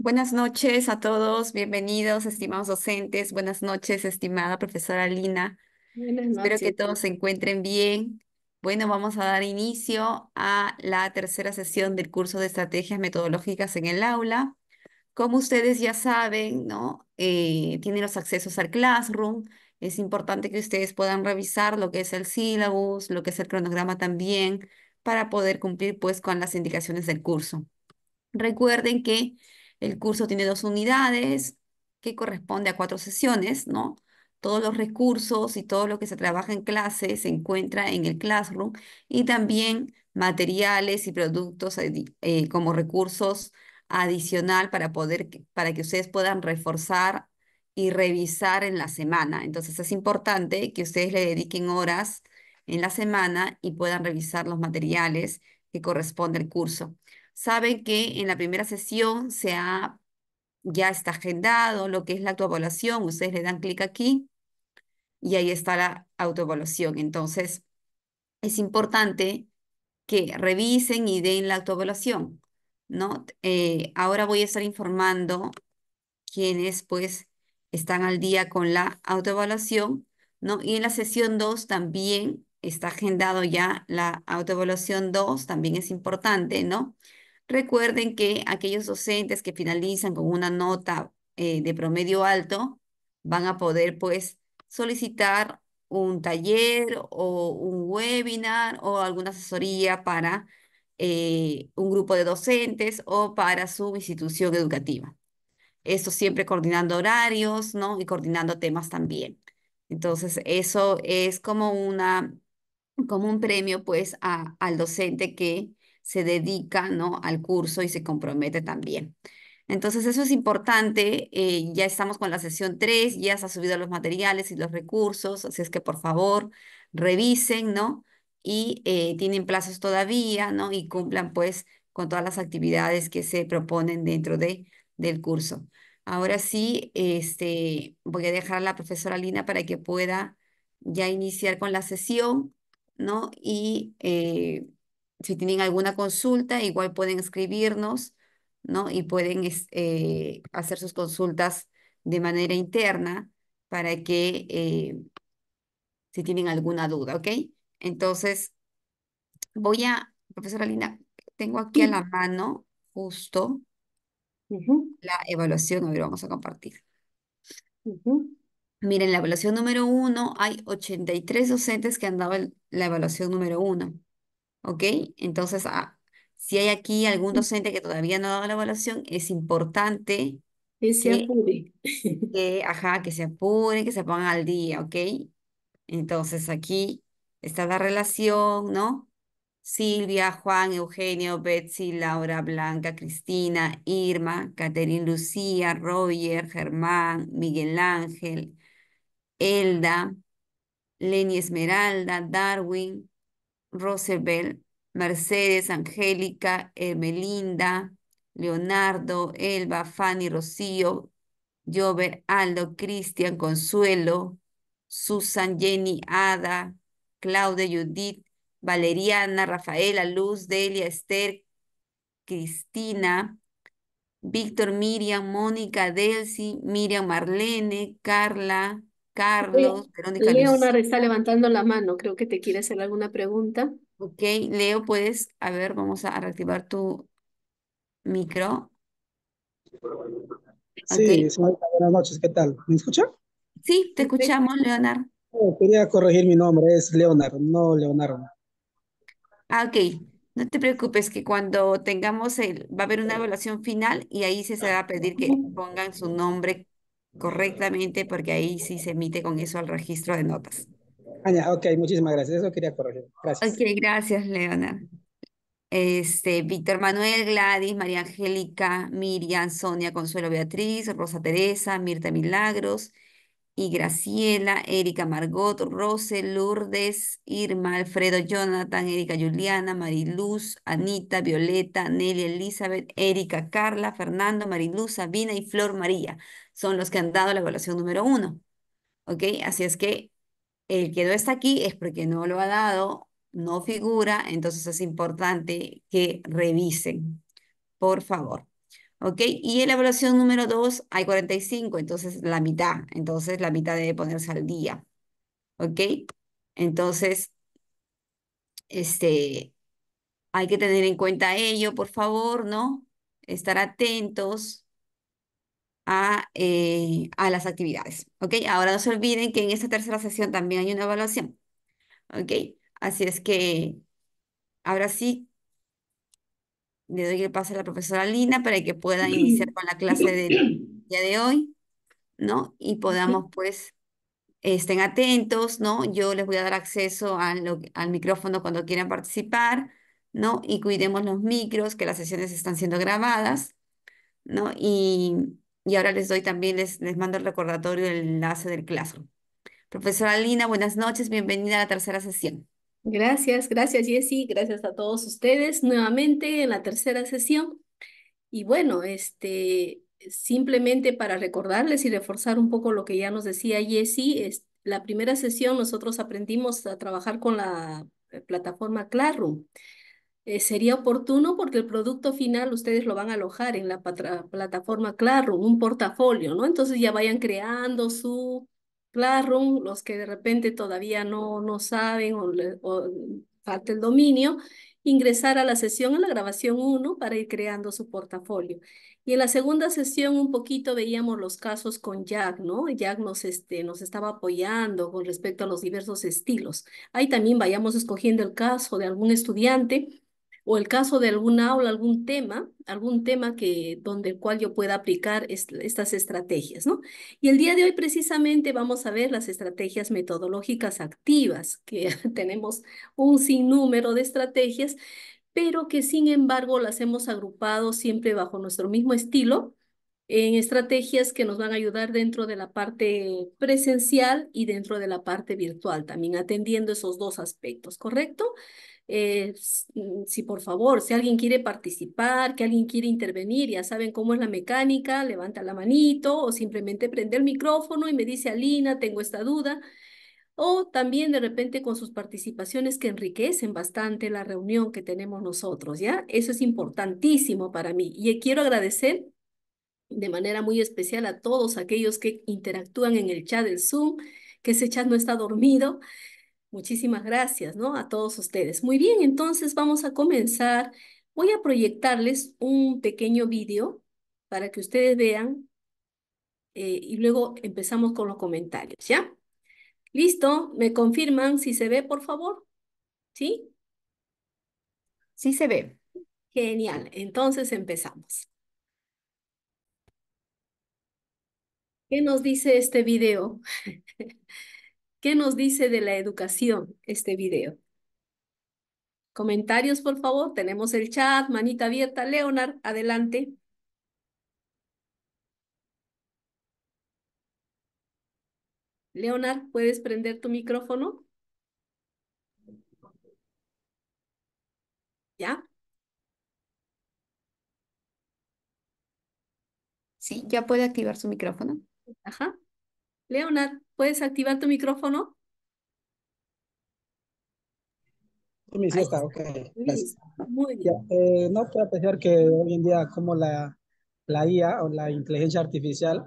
Buenas noches a todos, bienvenidos, estimados docentes, buenas noches, estimada profesora Lina. Buenas Espero que todos se encuentren bien. Bueno, vamos a dar inicio a la tercera sesión del curso de estrategias metodológicas en el aula. Como ustedes ya saben, ¿no? Eh, tienen los accesos al Classroom. Es importante que ustedes puedan revisar lo que es el sílabus, lo que es el cronograma también, para poder cumplir pues con las indicaciones del curso. Recuerden que el curso tiene dos unidades que corresponde a cuatro sesiones, ¿no? Todos los recursos y todo lo que se trabaja en clase se encuentra en el Classroom y también materiales y productos eh, como recursos adicional para poder para que ustedes puedan reforzar y revisar en la semana. Entonces es importante que ustedes le dediquen horas en la semana y puedan revisar los materiales que corresponde al curso saben que en la primera sesión se ha, ya está agendado lo que es la autoevaluación. Ustedes le dan clic aquí y ahí está la autoevaluación. Entonces, es importante que revisen y den la autoevaluación. ¿no? Eh, ahora voy a estar informando quienes pues están al día con la autoevaluación. ¿no? Y en la sesión 2 también está agendado ya la autoevaluación 2, también es importante, ¿no? Recuerden que aquellos docentes que finalizan con una nota eh, de promedio alto van a poder pues solicitar un taller o un webinar o alguna asesoría para eh, un grupo de docentes o para su institución educativa. Esto siempre coordinando horarios, ¿no? Y coordinando temas también. Entonces, eso es como una, como un premio, pues, al docente que se dedica ¿no? al curso y se compromete también. Entonces eso es importante, eh, ya estamos con la sesión 3, ya se han subido los materiales y los recursos, así es que por favor revisen, ¿no? Y eh, tienen plazos todavía, ¿no? Y cumplan pues con todas las actividades que se proponen dentro de, del curso. Ahora sí, este, voy a dejar a la profesora Lina para que pueda ya iniciar con la sesión, ¿no? Y eh, si tienen alguna consulta, igual pueden escribirnos, ¿no? Y pueden eh, hacer sus consultas de manera interna para que eh, si tienen alguna duda, ¿ok? Entonces, voy a, profesora Lina, tengo aquí a la mano justo la evaluación, a vamos a compartir. Miren, la evaluación número uno, hay 83 docentes que han dado la evaluación número uno. ¿ok? Entonces, ah, si hay aquí algún docente que todavía no ha dado la evaluación, es importante Que se apure. que, ajá, que se apure, que se pongan al día, ¿ok? Entonces, aquí está la relación, ¿no? Silvia, Juan, Eugenio, Betsy, Laura, Blanca, Cristina, Irma, Catherine, Lucía, Roger, Germán, Miguel Ángel, Elda, Lenny Esmeralda, Darwin, Rosebel, Mercedes, Angélica, Hermelinda, Leonardo, Elba, Fanny, Rocío, Jover, Aldo, Cristian, Consuelo, Susan, Jenny, Ada, Claudia, Judith, Valeriana, Rafaela, Luz, Delia, Esther, Cristina, Víctor, Miriam, Mónica, Delcy, Miriam, Marlene, Carla, Carlos, Verónica. Leonardo Leonardo está levantando la mano, creo que te quiere hacer alguna pregunta. Ok, Leo, puedes, a ver, vamos a reactivar tu micro. Sí, buenas noches, ¿qué tal? ¿Me escucha? Sí, te escuchamos, Leonardo. Oh, quería corregir mi nombre, es Leonardo, no Leonardo. Ah, ok. No te preocupes que cuando tengamos el, va a haber una evaluación final y ahí se, se va a pedir que pongan su nombre correctamente porque ahí sí se emite con eso al registro de notas. Ah, ok, muchísimas gracias. Eso quería corregir. Gracias. Ok, gracias, Leona. Este, Víctor Manuel, Gladys, María Angélica, Miriam, Sonia, Consuelo Beatriz, Rosa Teresa, Mirta Milagros y Graciela, Erika Margot, Rose, Lourdes, Irma, Alfredo, Jonathan, Erika Juliana, Mariluz, Anita, Violeta, Nelly, Elizabeth, Erika, Carla, Fernando, Mariluz, Sabina y Flor María son los que han dado la evaluación número uno. ¿Ok? Así es que el que no está aquí es porque no lo ha dado, no figura, entonces es importante que revisen, por favor. ¿Ok? Y en la evaluación número dos hay 45, entonces la mitad, entonces la mitad debe ponerse al día. ¿Ok? Entonces, este, hay que tener en cuenta ello, por favor, ¿no? Estar atentos a, eh, a las actividades. ¿Ok? Ahora no se olviden que en esta tercera sesión también hay una evaluación. ¿Ok? Así es que ahora sí le doy el paso a la profesora Lina para que pueda iniciar con la clase del día de hoy, ¿no? Y podamos, pues, estén atentos, ¿no? Yo les voy a dar acceso al micrófono cuando quieran participar, ¿no? Y cuidemos los micros, que las sesiones están siendo grabadas, ¿no? Y y ahora les doy también, les, les mando el recordatorio, del enlace del Classroom. Profesora Lina, buenas noches, bienvenida a la tercera sesión. Gracias, gracias Jessy, gracias a todos ustedes nuevamente en la tercera sesión. Y bueno, este, simplemente para recordarles y reforzar un poco lo que ya nos decía Jessy, es, la primera sesión nosotros aprendimos a trabajar con la eh, plataforma Classroom. Eh, sería oportuno porque el producto final ustedes lo van a alojar en la plataforma Classroom, un portafolio, ¿no? Entonces ya vayan creando su Classroom, los que de repente todavía no, no saben o, falta el dominio, ingresar a la sesión, en la grabación 1, para ir creando su portafolio. Y en la segunda sesión un poquito veíamos los casos con Jack, ¿no? Jack nos, este, nos estaba apoyando con respecto a los diversos estilos. Ahí también vayamos escogiendo el caso de algún estudiante o el caso de alguna aula, algún tema, algún tema que, donde el cual yo pueda aplicar estas estrategias, ¿no? Y el día de hoy precisamente vamos a ver las estrategias metodológicas activas, que tenemos un sinnúmero de estrategias, pero que sin embargo las hemos agrupado siempre bajo nuestro mismo estilo en estrategias que nos van a ayudar dentro de la parte presencial y dentro de la parte virtual, también atendiendo esos dos aspectos, ¿correcto? Eh, mm, si por favor, si alguien quiere participar, que alguien quiere intervenir, ya saben cómo es la mecánica, levanta la manito o simplemente prende el micrófono y me dice, Alina, tengo esta duda. O también de repente con sus participaciones que enriquecen bastante la reunión que tenemos nosotros, ¿ya? Eso es importantísimo para mí. Y eh, quiero agradecer de manera muy especial a todos aquellos que interactúan en el chat del Zoom, que ese chat no está dormido, Muchísimas gracias, ¿no? A todos ustedes. Muy bien, entonces vamos a comenzar. Voy a proyectarles un pequeño vídeo para que ustedes vean eh, y luego empezamos con los comentarios, ¿ya? Listo, me confirman si se ve, por favor. ¿Sí? Sí se ve. Genial, entonces empezamos. ¿Qué nos dice este video? ¿Qué nos dice de la educación este video? Comentarios, por favor. Tenemos el chat, manita abierta. Leonard, adelante. Leonard, ¿puedes prender tu micrófono? ¿Ya? Sí, ya puede activar su micrófono. Ajá. Leonard, ¿puedes activar tu micrófono? Sí, sí está, ok. Muy bien. Eh, no puedo apreciar que hoy en día como la, IA o la inteligencia artificial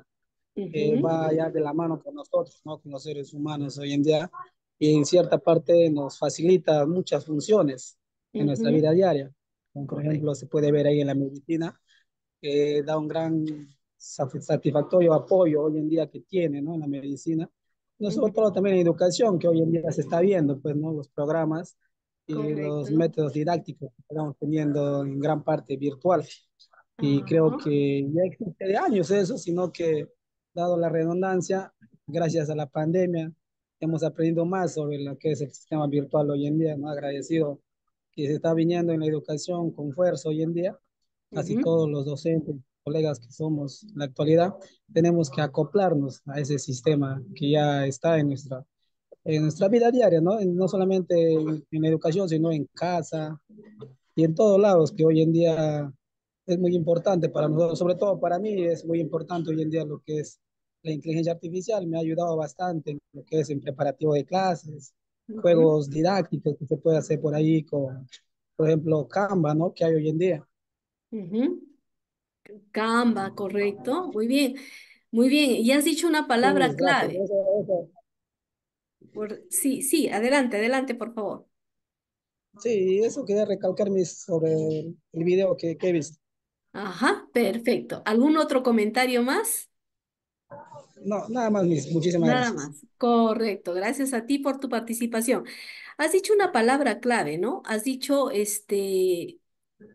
eh, va ya de la mano con nosotros, ¿no? con los seres humanos hoy en día, y en cierta parte nos facilita muchas funciones en nuestra vida diaria. Como por ejemplo, se puede ver ahí en la medicina, que da un gran satisfactorio apoyo hoy en día que tiene ¿no? en la medicina. No sobre todo también en educación, que hoy en día se está viendo, pues, ¿no? los programas y los métodos didácticos que estamos teniendo en gran parte virtual. Y creo que ya existe de años eso, sino que, dado la redundancia, gracias a la pandemia, hemos aprendido más sobre lo que es el sistema virtual hoy en día, ¿no? Agradecido que se está viniendo en la educación con fuerza hoy en día, así todos los docentes colegas que somos en la actualidad, tenemos que acoplarnos a ese sistema que ya está en nuestra, en nuestra vida diaria, ¿no? no solamente en educación, sino en casa y en todos lados, que hoy en día es muy importante para nosotros, sobre todo para mí es muy importante hoy en día lo que es la inteligencia artificial, me ha ayudado bastante en lo que es en preparativo de clases, juegos didácticos que se puede hacer por ahí con, por ejemplo, Canva, ¿no? Que hay hoy en día. Canva, correcto. Muy bien, muy bien. Y has dicho una palabra clave. sí, sí, adelante, adelante, por favor. Sí, eso quería mis sobre el video que, he visto. Ajá, perfecto. ¿Algún otro comentario más? No, nada más, Muchísimas gracias. Nada más. Correcto. Gracias a ti por tu participación. Has dicho una palabra clave, ¿no? Has dicho este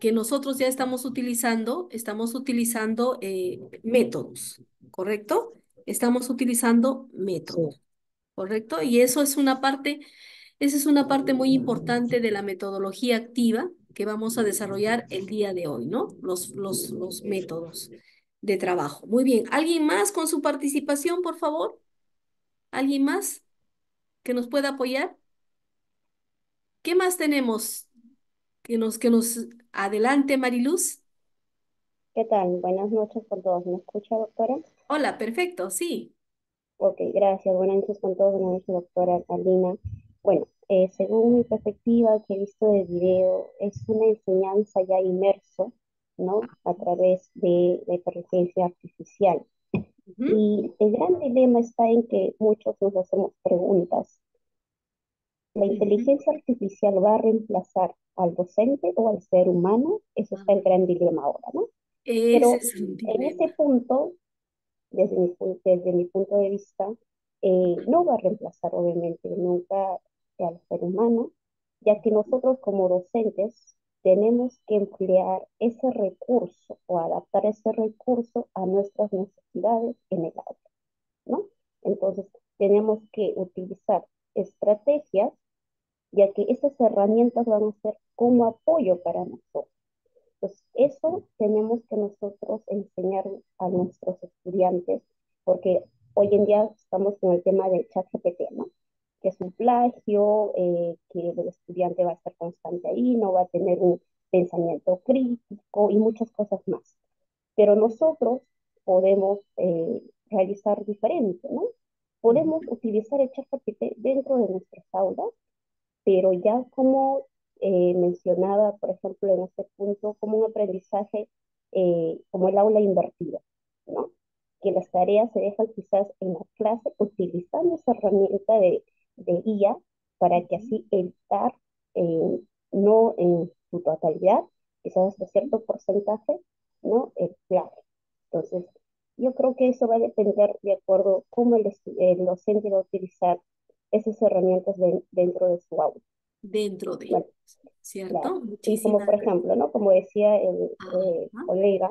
que nosotros ya estamos utilizando, estamos utilizando eh, métodos, ¿correcto? Estamos utilizando métodos, ¿correcto? Y eso es una parte, esa es una parte muy importante de la metodología activa que vamos a desarrollar el día de hoy, ¿no? Los, los, los métodos de trabajo. Muy bien, ¿alguien más con su participación, por favor? ¿Alguien más que nos pueda apoyar? ¿Qué más tenemos que nos, que nos adelante, Mariluz. ¿Qué tal? Buenas noches por todos. ¿Me escucha, doctora? Hola, perfecto, sí. Ok, gracias. Buenas noches con todos. Buenas noches, doctora Alina. Bueno, eh, según mi perspectiva que he visto de video, es una enseñanza ya inmerso, ¿no? A través de la inteligencia artificial. Y el gran dilema está en que muchos nos hacemos preguntas ¿La inteligencia artificial va a reemplazar al docente o al ser humano? Eso está el gran dilema ahora, ¿no? Pero en ese punto, desde mi, desde mi punto de vista, eh, no va a reemplazar obviamente nunca al ser humano, ya que nosotros como docentes tenemos que emplear ese recurso o adaptar ese recurso a nuestras necesidades en el aula, ¿no? Entonces, tenemos que utilizar estrategias ya que estas herramientas van a ser como apoyo para nosotros. Entonces, eso tenemos que nosotros enseñar a nuestros estudiantes, porque hoy en día estamos con el tema del chat GPT, ¿no? que es un plagio, eh, que el estudiante va a estar constante ahí, no va a tener un pensamiento crítico y muchas cosas más. Pero nosotros podemos eh, realizar diferente, ¿no? Podemos utilizar el chat GPT dentro de nuestras aulas pero ya como eh, mencionaba, por ejemplo, en este punto, como un aprendizaje, eh, como el aula invertida, ¿no? Que las tareas se dejan quizás en la clase utilizando esa herramienta de, guía para que así evitar, eh, no en su totalidad, quizás hasta cierto porcentaje, ¿no? El clave. Entonces, yo creo que eso va a depender de acuerdo cómo el, el docente va a utilizar esas herramientas dentro de su aula. Dentro de, ¿cierto? como por ejemplo, ¿no? Como decía el eh, colega,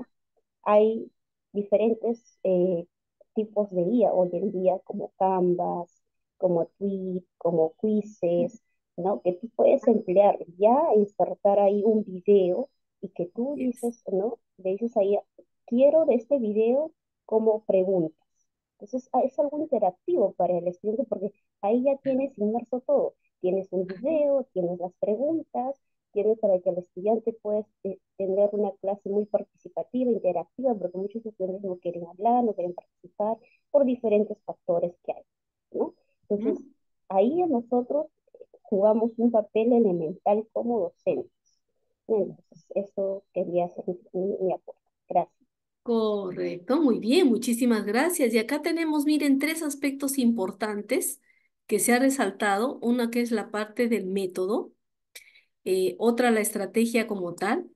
hay diferentes eh, tipos de guía hoy en día, como Canvas, como Tweet, como Quizzes, ¿no? Que tú puedes emplear ya, insertar ahí un video y que tú dices, ¿no? Le dices ahí, quiero de este video como pregunta. Entonces ah, es algo interactivo para el estudiante porque ahí ya tienes inmerso todo. Tienes un video, tienes las preguntas, tienes para que el estudiante pueda eh, tener una clase muy participativa, interactiva, porque muchos estudiantes no quieren hablar, no quieren participar por diferentes factores que hay. Entonces, ahí nosotros eh, jugamos un papel elemental como docentes. Entonces, eso quería hacer mi, mi Gracias. Correcto, muy bien, muchísimas gracias. Y acá tenemos, miren, tres aspectos importantes que se ha resaltado. Una que es la parte del método, eh, otra la estrategia como tal,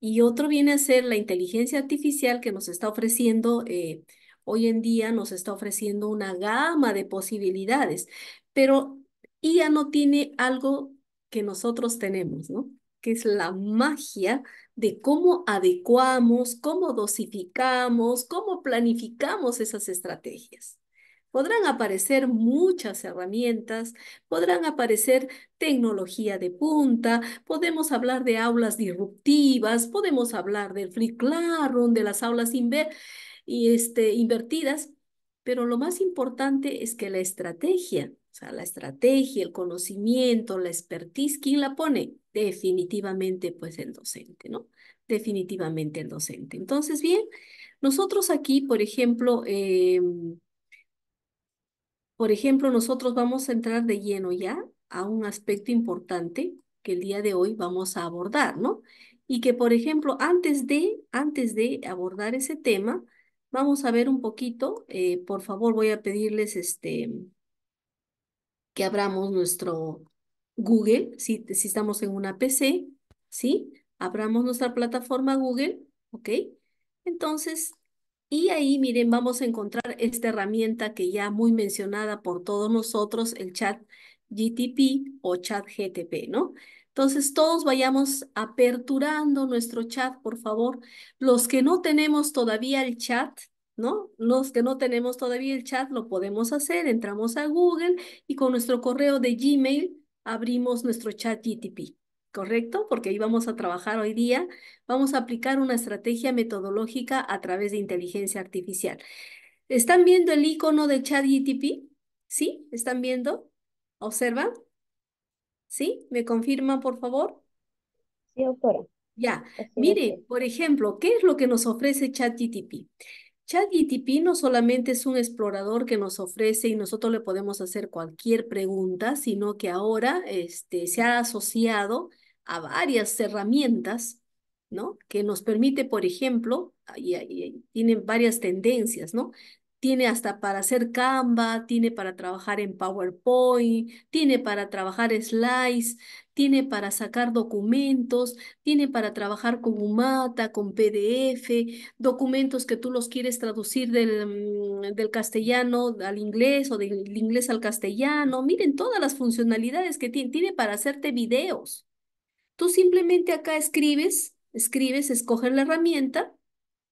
y otro viene a ser la inteligencia artificial que nos está ofreciendo, eh, hoy en día nos está ofreciendo una gama de posibilidades, pero IA no tiene algo que nosotros tenemos, ¿no? que es la magia de cómo adecuamos, cómo dosificamos, cómo planificamos esas estrategias. Podrán aparecer muchas herramientas, podrán aparecer tecnología de punta, podemos hablar de aulas disruptivas, podemos hablar del free classroom, de las aulas y este, invertidas, pero lo más importante es que la estrategia o sea, la estrategia, el conocimiento, la expertise, ¿quién la pone? Definitivamente, pues el docente, ¿no? Definitivamente el docente. Entonces, bien, nosotros aquí, por ejemplo, em, por ejemplo, nosotros vamos a entrar de lleno ya a un aspecto importante que el día de hoy vamos a abordar, ¿no? Y que, por ejemplo, antes de, antes de abordar ese tema, vamos a ver un poquito, eh, por favor, voy a pedirles este, abramos nuestro Google, si, si estamos en una PC, ¿sí? Abramos nuestra plataforma Google, ¿ok? Entonces, y ahí, miren, vamos a encontrar esta herramienta que ya muy mencionada por todos nosotros, el chat GTP o chat GTP, ¿no? Entonces, todos vayamos aperturando nuestro chat, por favor. Los que no tenemos todavía el chat, ¿no? Los que no tenemos todavía el chat lo podemos hacer, entramos a Google y con nuestro correo de Gmail abrimos nuestro chat GTP, ¿correcto? Porque ahí vamos a trabajar hoy día, vamos a aplicar una estrategia metodológica a través de inteligencia artificial. ¿Están viendo el icono de chat GTP? ¿Sí? ¿Están viendo? observa ¿Sí? ¿Me confirman, por favor? Sí, doctora. Ya, mire, por ejemplo, ¿qué es lo que nos ofrece chat ChatGTP? ChatGTP no solamente es un explorador que nos ofrece y nosotros le podemos hacer cualquier pregunta, sino que ahora este, se ha asociado a varias herramientas, ¿no? Que nos permite, por ejemplo, y, tienen varias tendencias, ¿no? Tiene hasta para hacer Canva, tiene para trabajar en PowerPoint, tiene para trabajar slides, tiene para sacar documentos, tiene para trabajar con UMATA, con PDF, documentos que tú los quieres traducir del, mm, del castellano al inglés o del inglés al castellano. Miren todas las funcionalidades que tiene, tiene para hacerte videos. Tú simplemente acá escribes, escribes, escoger la herramienta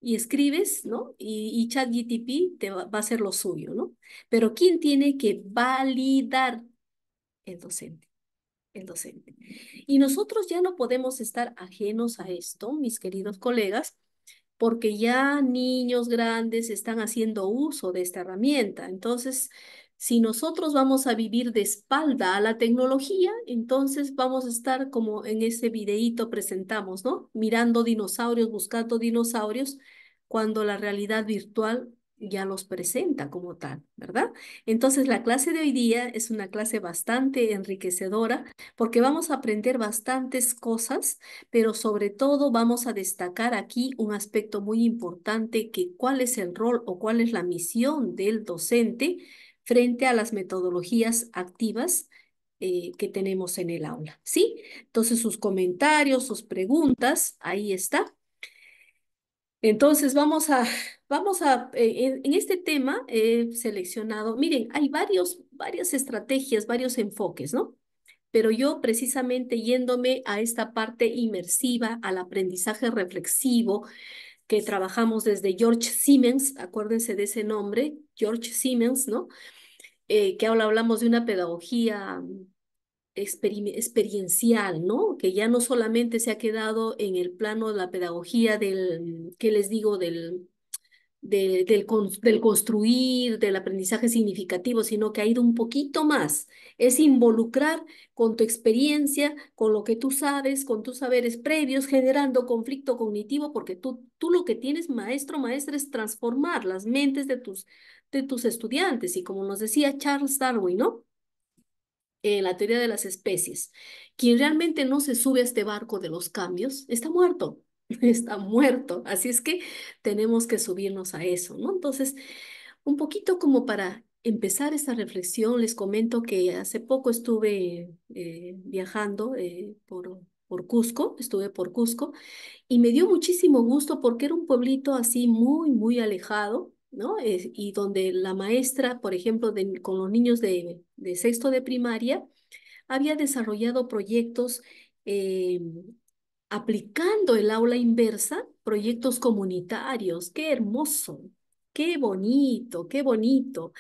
y escribes, ¿no? Y, y ChatGTP te va, va a hacer lo suyo, ¿no? Pero ¿quién tiene que validar? El docente el docente. Y nosotros ya no podemos estar ajenos a esto, mis queridos colegas, porque ya niños grandes están haciendo uso de esta herramienta. Entonces, si nosotros vamos a vivir de espalda a la tecnología, entonces vamos a estar como en ese videíto presentamos, ¿no? Mirando dinosaurios, buscando dinosaurios, cuando la realidad virtual ya los presenta como tal, ¿verdad? Entonces, la clase de hoy día es una clase bastante enriquecedora porque vamos a aprender bastantes cosas, pero sobre todo vamos a destacar aquí un aspecto muy importante que cuál es el rol o cuál es la misión del docente frente a las metodologías activas eh, que tenemos en el aula, ¿sí? Entonces, sus comentarios, sus preguntas, ahí está entonces, vamos a, vamos a, eh, en, este tema he seleccionado, miren, hay varios, varias estrategias, varios enfoques, ¿no? Pero yo precisamente yéndome a esta parte inmersiva, al aprendizaje reflexivo que trabajamos desde George Siemens, acuérdense de ese nombre, George Siemens, ¿no? Eh, que ahora hablamos de una pedagogía experiencial, ¿no? Que ya no solamente se ha quedado en el plano de la pedagogía del, ¿qué les digo? Del, del, del, construir, del aprendizaje significativo, sino que ha ido un poquito más. Es involucrar con tu experiencia, con lo que tú sabes, con tus saberes previos, generando conflicto cognitivo, porque tú, tú lo que tienes, maestro, maestra, es transformar las mentes de tus, de tus estudiantes. Y como nos decía Charles Darwin, ¿no? en la teoría de las especies, quien realmente no se sube a este barco de los cambios, está muerto, está muerto. Así es que tenemos que subirnos a eso, ¿no? Entonces, un poquito como para empezar esta reflexión, les comento que hace poco estuve eh, viajando eh, por, por Cusco, estuve por Cusco, y me dio muchísimo gusto porque era un pueblito así muy, muy alejado y donde la maestra, por ejemplo, con los niños de, sexto de primaria, había desarrollado proyectos eh, aplicando el aula inversa, proyectos comunitarios. ¡Qué hermoso! ¡Qué bonito! ¡Qué bonito!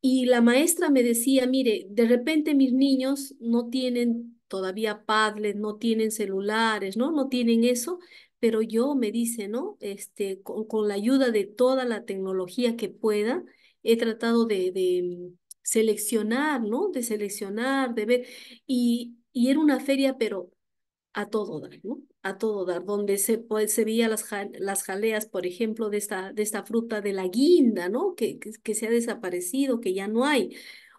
Y la maestra me decía, mire, de repente mis niños no tienen todavía padres, no tienen celulares, ¿no? No tienen eso, pero yo me dice, ¿no? Este, con, la ayuda de toda la tecnología que pueda, he tratado de, de seleccionar, ¿no? De seleccionar, de ver, y, y era una feria, pero a todo dar, ¿no? A todo dar, donde se, veían pues, se veía las, las jaleas, por ejemplo, de esta, de esta fruta de la guinda, ¿no? que, que, se ha desaparecido, que ya no hay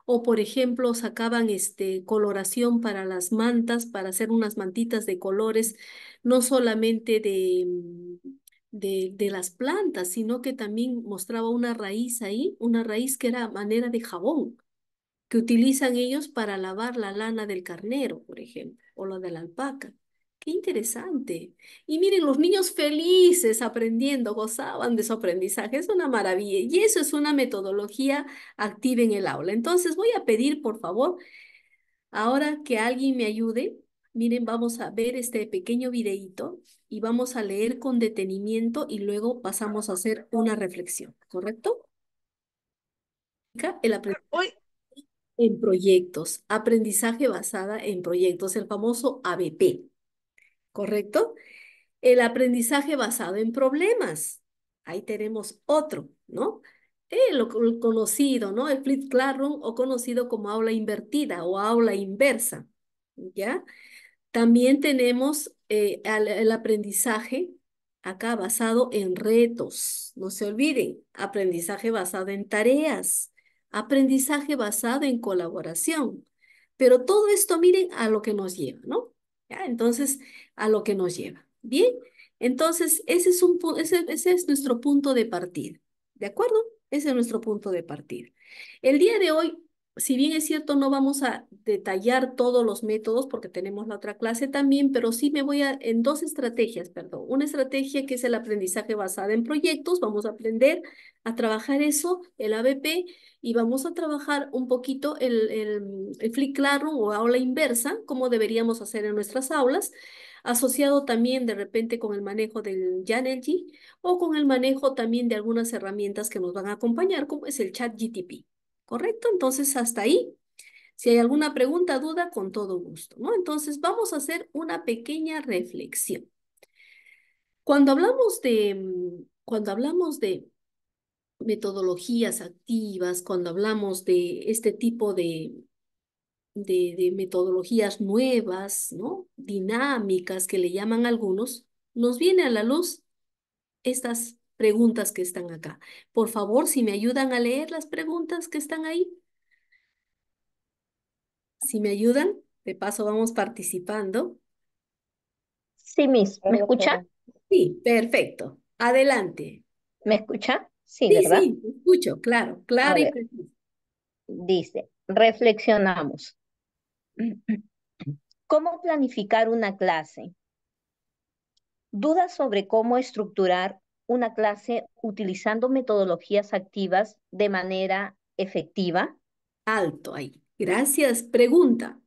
o por ejemplo sacaban este, coloración para las mantas, para hacer unas mantitas de colores, no solamente de, mm, de, de, las plantas, sino que también mostraba una raíz ahí, una raíz que era manera de jabón, que utilizan ellos para lavar la lana del carnero, por ejemplo, o la de la alpaca. Qué interesante. Y miren, los niños felices aprendiendo, gozaban de su aprendizaje. Es una maravilla. Y eso es una metodología activa en el aula. Entonces voy a pedir, por favor, ahora que alguien me ayude. Miren, vamos a ver este pequeño videíto y vamos a leer con detenimiento y luego pasamos a hacer una reflexión, ¿correcto? El aprendizaje en proyectos, aprendizaje basada en proyectos, el famoso ABP. ¿correcto? El aprendizaje basado en problemas. Ahí tenemos otro, ¿no? El eh, lo, conocido, ¿no? El flip classroom o conocido como aula invertida o aula inversa, ¿ya? También tenemos eh, el aprendizaje acá basado en retos. No se olviden, aprendizaje basado en tareas, aprendizaje basado en colaboración. Pero todo esto, miren, a lo que nos lleva, ¿no? ¿ya? Entonces, a lo que nos lleva. Bien, entonces ese es, un, ese es nuestro punto de partida, ¿de acuerdo? Ese es nuestro punto de partida. El día de hoy si bien es cierto, no vamos a detallar todos los métodos porque tenemos la otra clase también, pero sí me voy a, en dos estrategias, perdón. Una estrategia que es el aprendizaje basado en proyectos, vamos a aprender a trabajar eso, el ABP, y vamos a trabajar un poquito el, el, Flip Classroom o aula inversa, como deberíamos hacer en nuestras aulas asociado también de repente con el manejo del Janergy o con el manejo también de algunas herramientas que nos van a acompañar, como es el chat GTP. ¿correcto? Entonces, hasta ahí. Si hay alguna pregunta, duda, con todo gusto, ¿no? Entonces, vamos a hacer una pequeña reflexión. Cuando hablamos de, mm, cuando hablamos de metodologías activas, cuando hablamos de este tipo de, de, metodologías nuevas, ¿no? Dinámicas que le llaman algunos, nos viene a la luz estas preguntas que están acá. Por favor, si me ayudan a leer las preguntas que están ahí. Si me ayudan, de paso vamos participando. Sí, Miss, ¿me escucha? Sí, perfecto. Adelante. ¿Me escucha? Sí, sí ¿verdad? Sí, me escucho, claro, claro y preciso. Dice, reflexionamos. ¿Cómo planificar una clase? Dudas sobre cómo estructurar una clase utilizando metodologías activas de manera efectiva? Alto ahí. Gracias. Pregunta.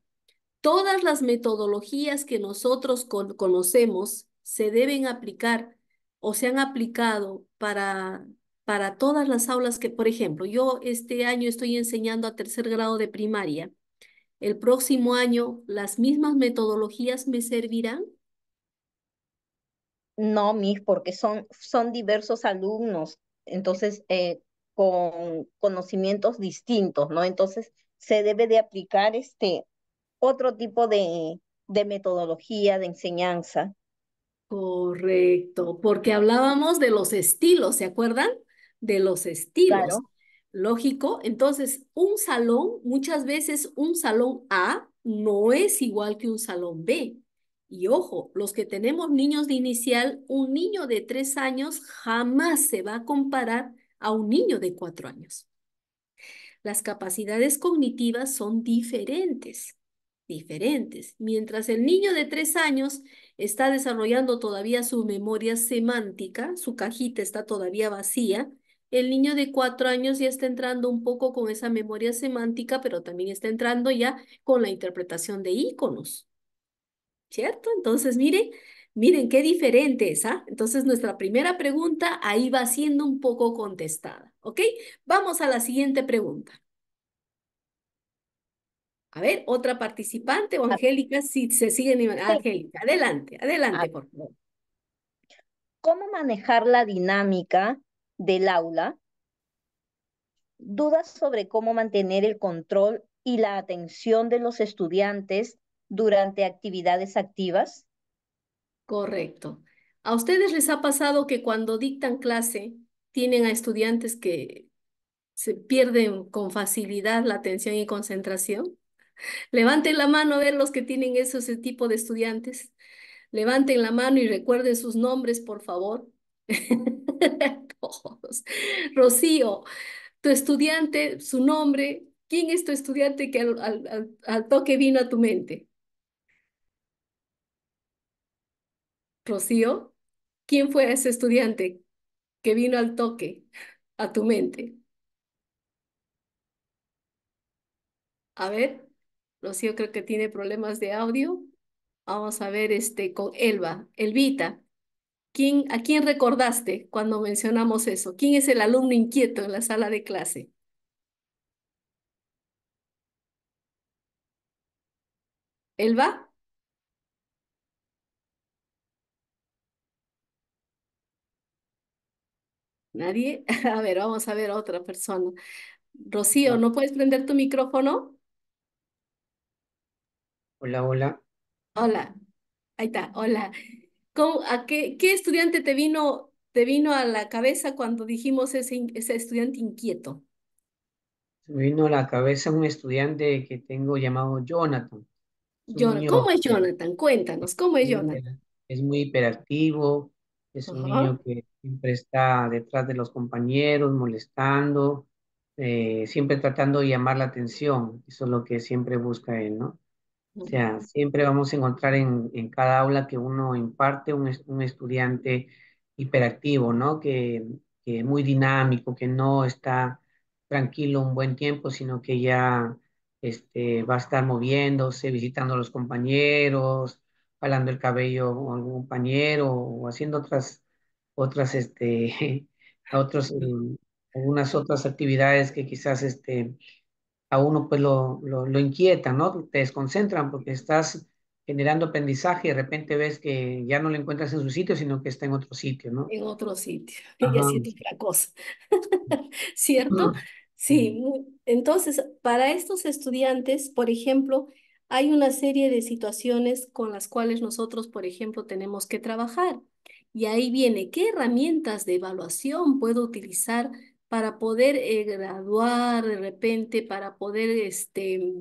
Todas las metodologías que nosotros conocemos se deben aplicar o se han aplicado para, para todas las aulas que, por ejemplo, yo este año estoy enseñando a tercer grado de primaria. El próximo año, ¿las mismas metodologías me servirán? No, mis, porque son, son diversos alumnos, entonces, eh, con conocimientos distintos, ¿no? Entonces, se debe de aplicar este otro tipo de, de metodología de enseñanza. Correcto, porque hablábamos de los estilos, ¿se acuerdan? De los estilos. Lógico, entonces un salón, muchas veces un salón A no es igual que un salón B. Y ojo, los que tenemos niños de inicial, un niño de tres años jamás se va a comparar a un niño de cuatro años. Las capacidades cognitivas son diferentes, diferentes. Mientras el niño de tres años está desarrollando todavía su memoria semántica, su cajita está todavía vacía, el niño de cuatro años ya está entrando un poco con esa memoria semántica, pero también está entrando ya con la interpretación de íconos. ¿cierto? Entonces, miren, miren qué diferente es, ¿ah? Entonces, nuestra primera pregunta ahí va siendo un poco contestada, ¿ok? Vamos a la siguiente pregunta. A ver, otra participante o Angélica, si se siguen. Angélica, adelante, adelante, ah. por favor. ¿Cómo manejar la dinámica del aula? Dudas sobre cómo mantener el control y la atención de los estudiantes durante actividades activas? Correcto. ¿A ustedes les ha pasado que cuando dictan clase tienen a estudiantes que se pierden con facilidad la atención y concentración? Levanten la mano a ver los que tienen eso, ese tipo de estudiantes. Levanten la mano y recuerden sus nombres, por favor. Rocío, tu estudiante, su nombre, ¿quién es tu estudiante que al toque vino a tu mente? Rocío, ¿quién fue ese estudiante que vino al toque a tu mente? A ver, Rocío creo que tiene problemas de audio. Vamos a ver este con Elba, Elvita. ¿Quién, ¿A quién recordaste cuando mencionamos eso? ¿Quién es el alumno inquieto en la sala de clase? ¿Elba? Nadie. A ver, vamos a ver a otra persona. Rocío, ¿no puedes prender tu micrófono? Hola, hola. Hola. Ahí está, hola. ¿Cómo, a qué, qué, estudiante te vino, te vino a la cabeza cuando dijimos ese, ese estudiante inquieto? Me vino a la cabeza un estudiante que tengo llamado Jonathan. Jonathan. ¿Cómo es Jonathan? Cuéntanos, ¿cómo es Jonathan? Es muy hiperactivo, es un niño que siempre está detrás de los compañeros, molestando, eh, siempre tratando de llamar la atención. Eso es lo que siempre busca él, ¿no? O sea, siempre vamos a encontrar en, en cada aula que uno imparte un, estudiante hiperactivo, ¿no? Que, que, muy dinámico, que no está tranquilo un buen tiempo, sino que ya este, va a estar moviéndose, visitando a los compañeros, palando el cabello a algún compañero o haciendo otras, otras, este, a otros, em, algunas otras actividades que quizás, este, a uno pues lo, lo, inquietan, ¿no? Te desconcentran porque estás generando aprendizaje y de repente ves que ya no lo encuentras en su sitio, sino que está en otro sitio, ¿no? En otro sitio, y otra cosa, ¿cierto? Sí, entonces, para estos estudiantes, por ejemplo, hay una serie de situaciones con las cuales nosotros, por ejemplo, tenemos que trabajar. Y ahí viene, ¿qué herramientas de evaluación puedo utilizar para poder eh, graduar de repente, para poder este,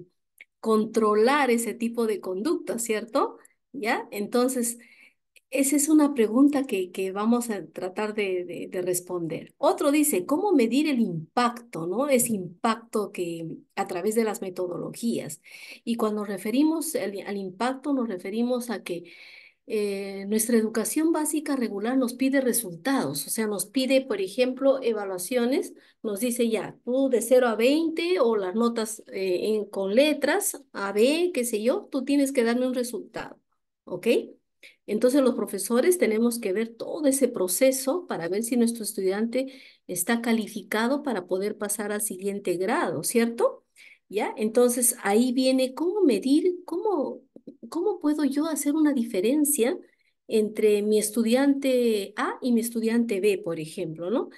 controlar ese tipo de conducta, ¿cierto? ¿Ya? Entonces, esa es una pregunta que, vamos a tratar de, responder. Otro dice, ¿cómo medir el impacto, no? Ese impacto que a través de las metodologías. Y cuando referimos al impacto, nos referimos a que eh, nuestra educación básica regular nos pide resultados, o sea, nos pide, por ejemplo, evaluaciones, nos dice ya, tú de 0 a 20 o las notas eh, con letras, A, B, qué sé yo, tú tienes que darme un resultado, ¿ok? Entonces los profesores tenemos que ver todo ese proceso para ver si nuestro estudiante está calificado para poder pasar al siguiente grado, ¿cierto? ¿Ya? Entonces ahí viene cómo medir, cómo, cómo puedo yo hacer una diferencia entre mi estudiante A y mi estudiante B, por ejemplo, ¿no?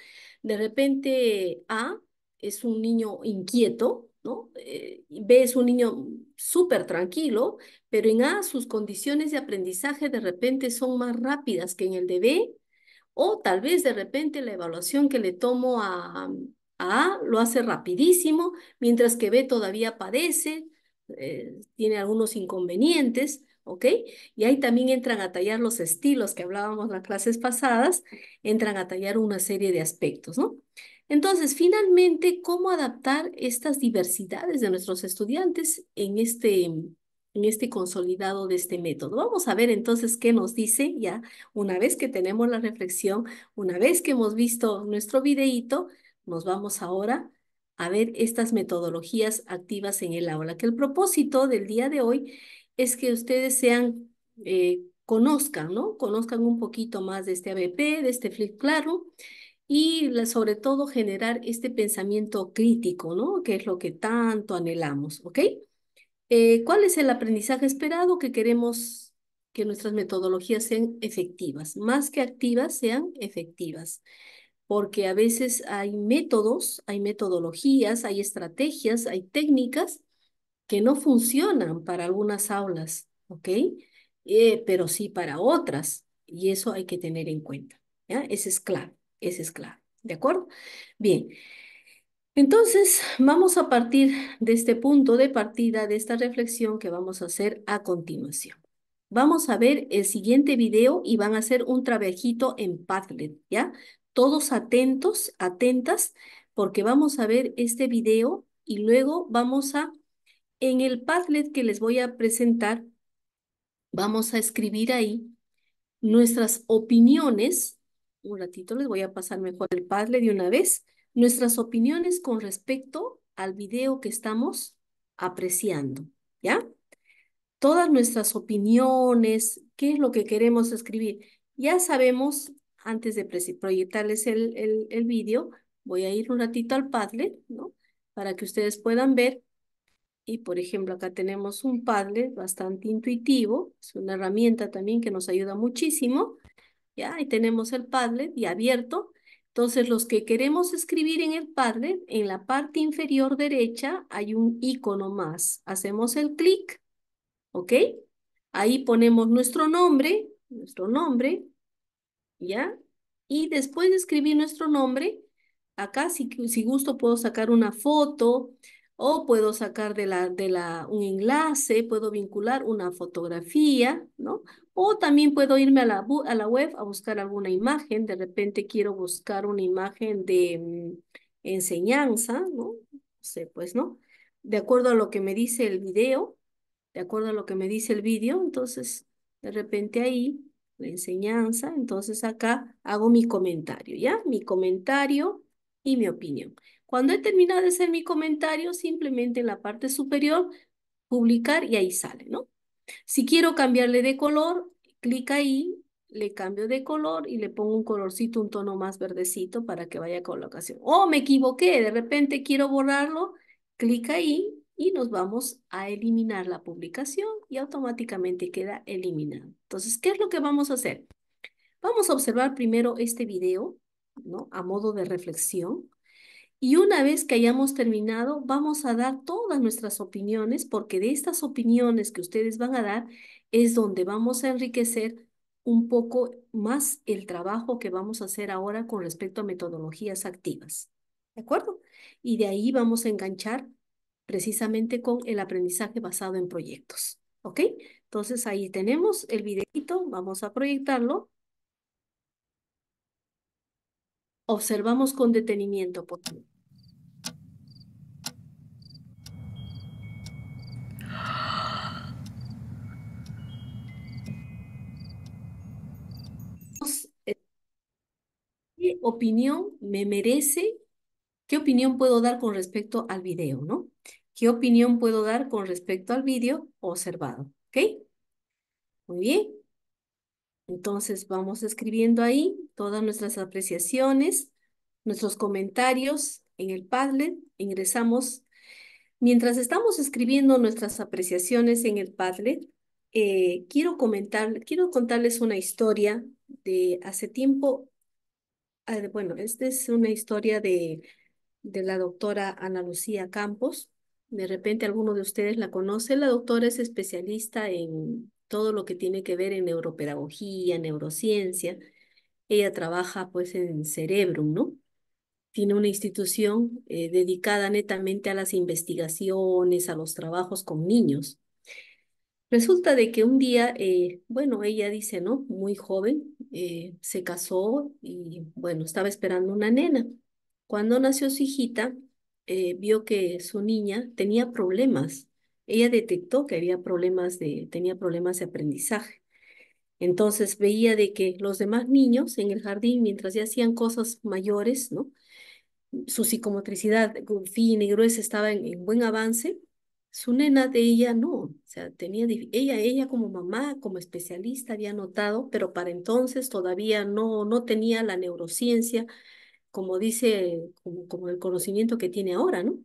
De repente A es un niño inquieto, ¿no? Eh, es un niño súper tranquilo, pero en A ah, sus condiciones de aprendizaje de repente son más rápidas que en el de B, o tal vez de repente la evaluación que le tomo a, a, lo hace rapidísimo, mientras que B todavía padece, eh, tiene algunos inconvenientes, ¿ok? Y ahí también entran a tallar los estilos que hablábamos en las clases pasadas, entran a tallar una serie de aspectos, ¿no? Entonces, finalmente, ¿cómo adaptar estas diversidades de nuestros estudiantes en este, en este consolidado de este método? Vamos a ver entonces qué nos dice ya, una vez que tenemos la reflexión, una vez que hemos visto nuestro videíto, nos vamos ahora a ver estas metodologías activas en el aula, que el propósito del día de hoy es que ustedes sean, eh, conozcan, ¿no? Conozcan un poquito más de este ABP, de este Flip Claro, y sobre todo generar este pensamiento crítico, ¿no? Que es lo que tanto anhelamos, ¿ok? Eh, ¿Cuál es el aprendizaje esperado que queremos que nuestras metodologías sean efectivas? Más que activas, sean efectivas. Porque a veces hay métodos, hay metodologías, hay estrategias, hay técnicas que no funcionan para algunas aulas, ¿ok? Eh, pero sí para otras. Y eso hay que tener en cuenta. ¿ya? Ese es claro. Ese es claro. ¿De acuerdo? Bien. Entonces, vamos a partir de este punto de partida, de esta reflexión que vamos a hacer a continuación. Vamos a ver el siguiente video y van a hacer un trabajito en Padlet, ¿ya? Todos atentos, atentas, porque vamos a ver este video y luego vamos a, en el Padlet que les voy a presentar, vamos a escribir ahí nuestras opiniones un ratito les voy a pasar mejor el Padlet de una vez, nuestras opiniones con respecto al video que estamos apreciando, ¿ya? Todas nuestras opiniones, qué es lo que queremos escribir. Ya sabemos, antes de proyectarles el, el, el video, voy a ir un ratito al Padlet, ¿no? Para que ustedes puedan ver. Y, por ejemplo, acá tenemos un Padlet bastante intuitivo. Es una herramienta también que nos ayuda muchísimo. ¿ya? Ahí tenemos el Padlet y abierto. Entonces, los que queremos escribir en el Padlet, en la parte inferior derecha hay un icono más. Hacemos el clic, ¿ok? Ahí ponemos nuestro nombre, nuestro nombre, ¿ya? Y después de escribir nuestro nombre, acá si, si gusto puedo sacar una foto o puedo sacar de la, de la, un enlace, puedo vincular una fotografía, ¿no? O también puedo irme a la, a la web a buscar alguna imagen. De repente quiero buscar una imagen de mm, enseñanza, ¿no? No sé, pues, ¿no? De acuerdo a lo que me dice el video, de acuerdo a lo que me dice el video, entonces de repente ahí la enseñanza, entonces acá hago mi comentario, ¿ya? Mi comentario y mi opinión. Cuando he terminado de hacer mi comentario, simplemente en la parte superior, publicar y ahí sale, ¿no? Si quiero cambiarle de color, clic ahí, le cambio de color y le pongo un colorcito, un tono más verdecito para que vaya con la ocasión. oh, me equivoqué, de repente quiero borrarlo, clic ahí y nos vamos a eliminar la publicación y automáticamente queda eliminado. Entonces, ¿qué es lo que vamos a hacer? Vamos a observar primero este video, ¿no? A modo de reflexión. Y una vez que hayamos terminado, vamos a dar todas nuestras opiniones, porque de estas opiniones que ustedes van a dar es donde vamos a enriquecer un poco más el trabajo que vamos a hacer ahora con respecto a metodologías activas. ¿De acuerdo? Y de ahí vamos a enganchar precisamente con el aprendizaje basado en proyectos. ¿Ok? Entonces ahí tenemos el videito, vamos a proyectarlo. Observamos con detenimiento, por ¿Qué opinión me merece? ¿Qué opinión puedo dar con respecto al video, no? ¿Qué opinión puedo dar con respecto al video observado? ¿Ok? Muy bien. Entonces vamos escribiendo ahí todas nuestras apreciaciones, nuestros comentarios en el Padlet. Ingresamos. Mientras estamos escribiendo nuestras apreciaciones en el Padlet, eh, quiero comentar, quiero contarles una historia de hace tiempo Ah, bueno, esta es una historia de, la doctora Ana Lucía Campos. De repente alguno de ustedes la conoce. La doctora es especialista en todo lo que tiene que ver en neuropedagogía, neurociencia. Ella trabaja pues en cerebro, ¿no? Tiene una institución eh, dedicada netamente a las investigaciones, a los trabajos con niños. Resulta de que un día, eh, bueno, ella dice, ¿no? Muy joven, eh, se casó y, bueno, estaba esperando una nena. Cuando nació su hijita, eh, vio que su niña tenía problemas. Ella detectó que había problemas de, tenía problemas de aprendizaje. Entonces veía de que los demás niños en el jardín, mientras ya hacían cosas mayores, ¿no? Su psicomotricidad fina y gruesa estaba en buen avance, su nena de ella no, o sea, tenía, ella, ella como mamá, como especialista había notado, pero para entonces todavía no, no tenía la neurociencia, como dice, como, el conocimiento que tiene ahora, ¿no?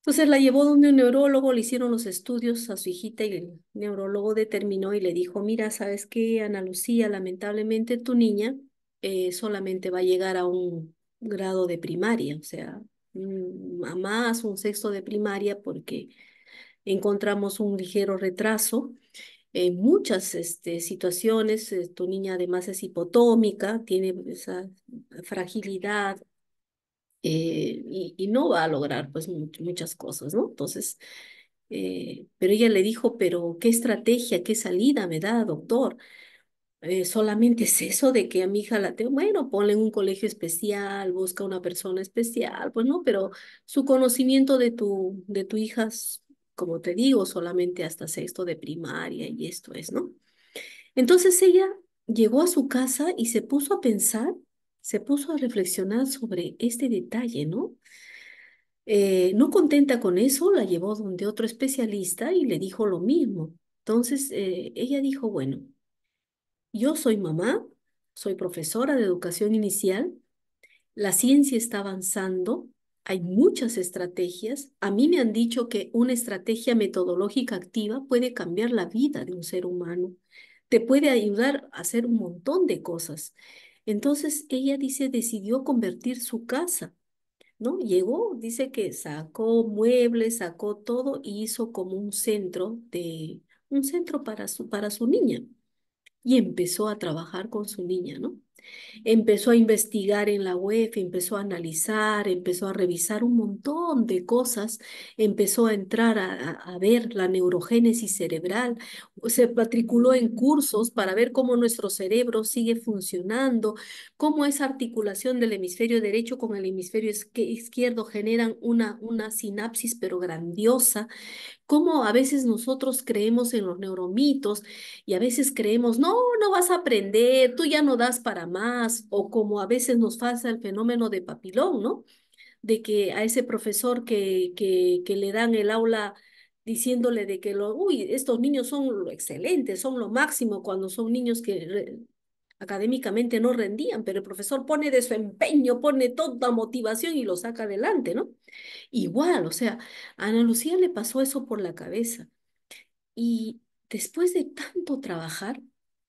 Entonces la llevó donde un neurólogo, le hicieron los estudios a su hijita y el neurólogo determinó y le dijo, mira, ¿sabes qué, Ana Lucía? Lamentablemente tu niña eh, solamente va a llegar a un grado de primaria, o sea, Mm, a más un sexo de primaria porque encontramos un ligero retraso. En muchas este, situaciones, eh, tu niña además es hipotómica, tiene esa fragilidad eh, y, no va a lograr pues muchas cosas, ¿no? Entonces, eh, pero ella le dijo, pero ¿qué estrategia, qué salida me da, doctor? Eh, solamente es eso de que a mi hija la tengo, bueno, ponle en un colegio especial, busca una persona especial, pues no, pero su conocimiento de tu, de tu hija, como te digo, solamente hasta sexto de primaria y esto es, ¿no? Entonces ella llegó a su casa y se puso a pensar, se puso a reflexionar sobre este detalle, ¿no? Eh, no contenta con eso, la llevó donde otro especialista y le dijo lo mismo. Entonces eh, ella dijo, bueno, yo soy mamá, soy profesora de educación inicial, la ciencia está avanzando, hay muchas estrategias. A mí me han dicho que una estrategia metodológica activa puede cambiar la vida de un ser humano, te puede ayudar a hacer un montón de cosas. Entonces ella dice, decidió convertir su casa, ¿no? Llegó, dice que sacó muebles, sacó todo y hizo como un centro de un centro para su para su niña y empezó a trabajar con su niña, ¿no? Empezó a investigar en la web, empezó a analizar, empezó a revisar un montón de cosas, empezó a entrar a, ver la neurogénesis cerebral, se matriculó en cursos para ver cómo nuestro cerebro sigue funcionando, cómo esa articulación del hemisferio derecho con el hemisferio izquierdo generan una, una sinapsis pero grandiosa, cómo a veces nosotros creemos en los neuromitos y a veces creemos, no, no vas a aprender, tú ya no das para más, o como a veces nos pasa el fenómeno de papilón, ¿no? De que a ese profesor que, que, que le dan el aula diciéndole de que lo, uy, estos niños son lo excelente, son lo máximo cuando son niños que académicamente no rendían, pero el profesor pone de su empeño, pone toda motivación y lo saca adelante, ¿no? Igual, o sea, a Ana Lucía le pasó eso por la cabeza. Y después de tanto trabajar,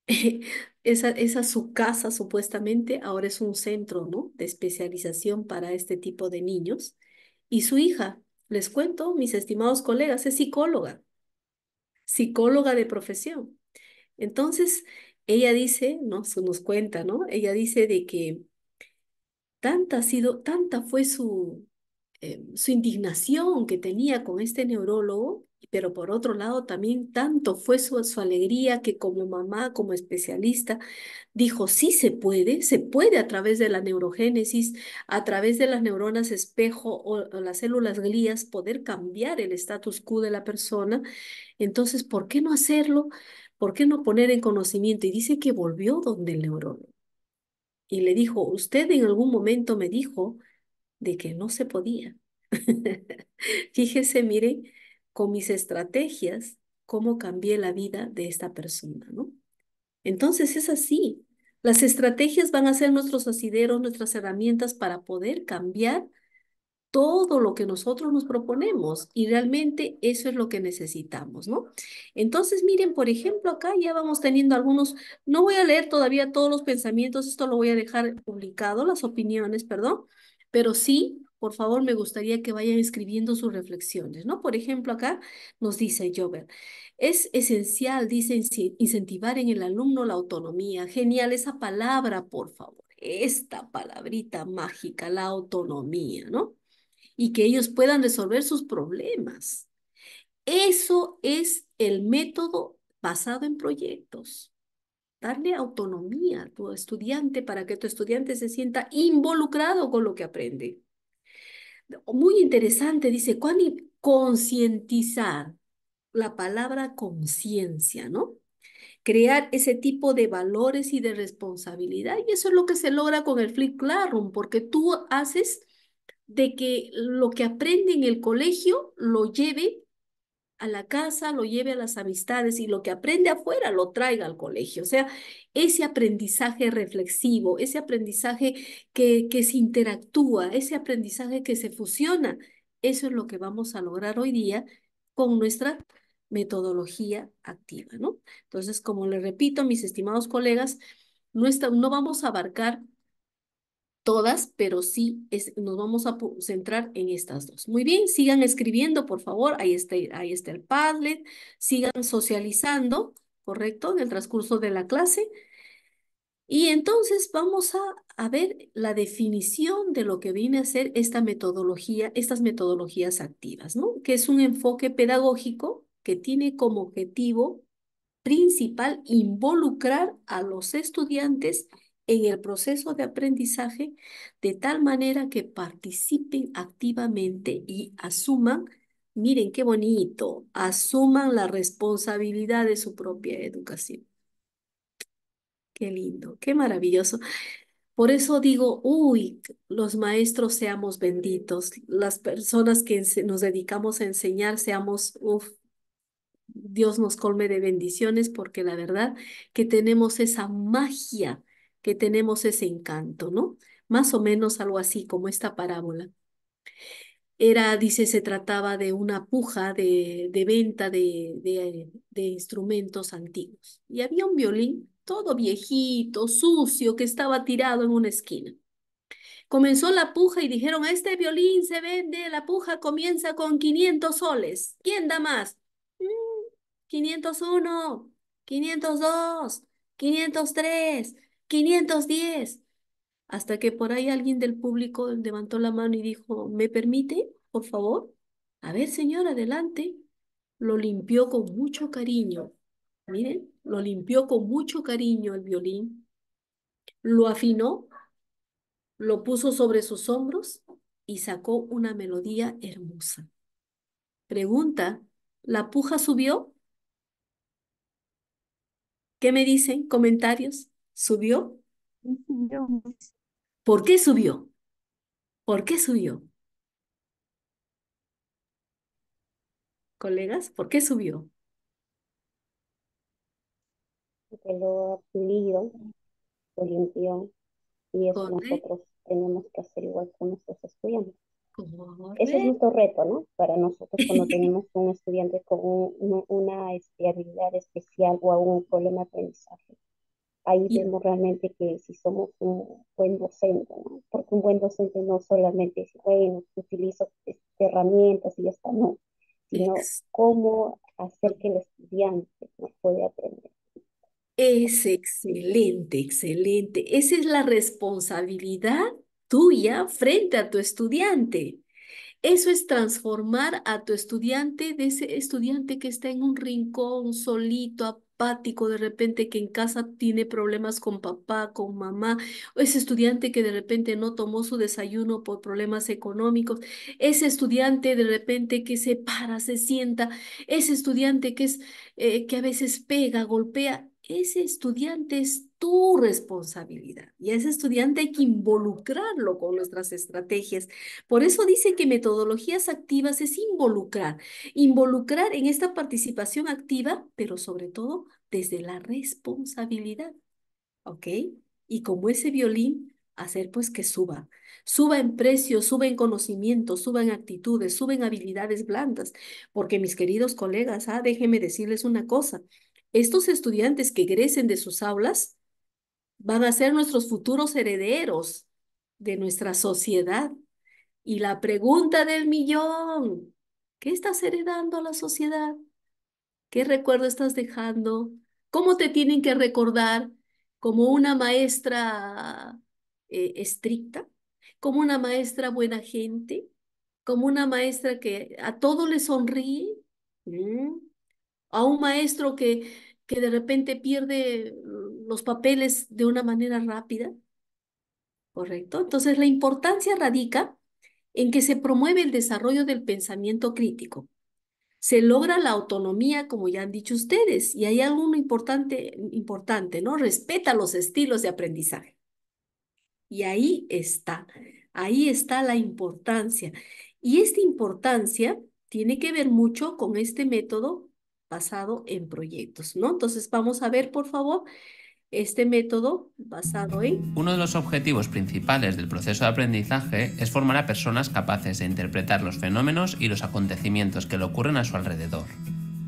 esa, esa su casa supuestamente ahora es un centro, ¿no? De especialización para este tipo de niños. Y su hija, les cuento, mis estimados colegas, es psicóloga, psicóloga de profesión. Entonces, ella dice, ¿no? Se nos cuenta, ¿no? Ella dice de que tanta, ha sido, tanta fue su, eh, su indignación que tenía con este neurólogo, pero por otro lado también tanto fue su, alegría que como mamá, como especialista, dijo, sí se puede, se puede a través de la neurogénesis, a través de las neuronas espejo o las células glías, poder cambiar el status quo de la persona. Entonces, ¿por qué no hacerlo? ¿por qué no poner en conocimiento? Y dice que volvió donde el neurólogo. Y le dijo, usted en algún momento me dijo de que no se podía. Fíjese, mire, con mis estrategias, cómo cambié la vida de esta persona, ¿no? Entonces es así. Las estrategias van a ser nuestros asideros, nuestras herramientas para poder cambiar todo lo que nosotros nos proponemos y realmente eso es lo que necesitamos, ¿no? Entonces, miren, por ejemplo, acá ya vamos teniendo algunos, no voy a leer todavía todos los pensamientos, esto lo voy a dejar publicado, las opiniones, perdón, pero sí, por favor, me gustaría que vayan escribiendo sus reflexiones, ¿no? Por ejemplo, acá nos dice Jover, es esencial, dice, incentivar en el alumno la autonomía. Genial, esa palabra, por favor, esta palabrita mágica, la autonomía, ¿no? y que ellos puedan resolver sus problemas. Eso es el método basado en proyectos. Darle autonomía a tu estudiante para que tu estudiante se sienta involucrado con lo que aprende. Muy interesante, dice, y concientizar? La palabra conciencia, ¿no? crear ese tipo de valores y de responsabilidad. Y eso es lo que se logra con el Flip Classroom, porque tú haces de que lo que aprende en el colegio lo lleve a la casa, lo lleve a las amistades y lo que aprende afuera lo traiga al colegio. O sea, ese aprendizaje reflexivo, ese aprendizaje que, que se interactúa, ese aprendizaje que se fusiona, eso es lo que vamos a lograr hoy día con nuestra metodología activa, ¿no? Entonces, como les repito, mis estimados colegas, no, no vamos a abarcar todas, pero sí nos vamos a centrar en estas dos. Muy bien, sigan escribiendo, por favor. Ahí está, ahí está el Padlet. Sigan socializando, ¿correcto? En el transcurso de la clase. Y entonces vamos a, a, ver la definición de lo que viene a ser esta metodología, estas metodologías activas, ¿no? Que es un enfoque pedagógico que tiene como objetivo principal involucrar a los estudiantes en el proceso de aprendizaje de tal manera que participen activamente y asuman, miren qué bonito, asuman la responsabilidad de su propia educación. Qué lindo, qué maravilloso. Por eso digo, uy, los maestros seamos benditos, las personas que nos dedicamos a enseñar seamos, uff, Dios nos colme de bendiciones porque la verdad que tenemos esa magia que tenemos ese encanto, ¿no? Más o menos algo así como esta parábola. Era, dice, se trataba de una puja de, venta de, instrumentos antiguos. Y había un violín todo viejito, sucio, que estaba tirado en una esquina. Comenzó la puja y dijeron, este violín se vende, la puja comienza con 500 soles. ¿Quién da más? 501, 502, 503, 510. Hasta que por ahí alguien del público levantó la mano y dijo, ¿me permite, por favor? A ver, señor, adelante. Lo limpió con mucho cariño. Miren, lo limpió con mucho cariño el violín. Lo afinó, lo puso sobre sus hombros y sacó una melodía hermosa. Pregunta, ¿la puja subió? ¿Qué me dicen? ¿Comentarios? ¿Subió? Subió. por qué subió? ¿Por qué subió? Colegas, ¿por qué subió? Porque lo ha pulido, lo limpió y eso nosotros tenemos que hacer igual con nuestros estudiantes. Ese es nuestro reto, ¿no? Para nosotros cuando tenemos un estudiante con una, habilidad especial o algún problema de aprendizaje ahí vemos realmente que si somos un buen docente, ¿no? Porque un buen docente no solamente es, bueno, utilizo herramientas y ya está, no, sino cómo hacer que el estudiante nos pueda aprender. Es excelente, excelente. Esa es la responsabilidad tuya frente a tu estudiante. Eso es transformar a tu estudiante de ese estudiante que está en un rincón solito, de repente que en casa tiene problemas con papá, con mamá, ese estudiante que de repente no tomó su desayuno por problemas económicos, ese estudiante de repente que se para, se sienta, ese estudiante que es eh, que a veces pega, golpea, ese estudiante es tu responsabilidad y a ese estudiante hay que involucrarlo con nuestras estrategias. Por eso dice que metodologías activas es involucrar, involucrar en esta participación activa, pero sobre todo desde la responsabilidad. ¿Ok? Y como ese violín, hacer pues que suba. Suba en precios, suba en conocimiento, suba en actitudes, suba en habilidades blandas. Porque mis queridos colegas, ah, déjenme decirles una cosa. Estos estudiantes que egresen de sus aulas van a ser nuestros futuros herederos de nuestra sociedad. Y la pregunta del millón, ¿qué estás heredando a la sociedad? ¿Qué recuerdo estás dejando? ¿Cómo te tienen que recordar como una maestra eh, estricta? ¿Como una maestra buena gente? ¿Como una maestra que a todo le sonríe? Mm a un maestro que, que de repente pierde mm, los papeles de una manera rápida. ¿Correcto? Entonces, la importancia radica en que se promueve el desarrollo del pensamiento crítico. Se logra la autonomía, como ya han dicho ustedes, y hay algo importante, importante, ¿no? Respeta los estilos de aprendizaje. Y ahí está, ahí está la importancia. Y esta importancia tiene que ver mucho con este método basado en proyectos, ¿no? Entonces vamos a ver, por favor, este método basado en... Uno de los objetivos principales del proceso de aprendizaje es formar a personas capaces de interpretar los fenómenos y los acontecimientos que le ocurren a su alrededor.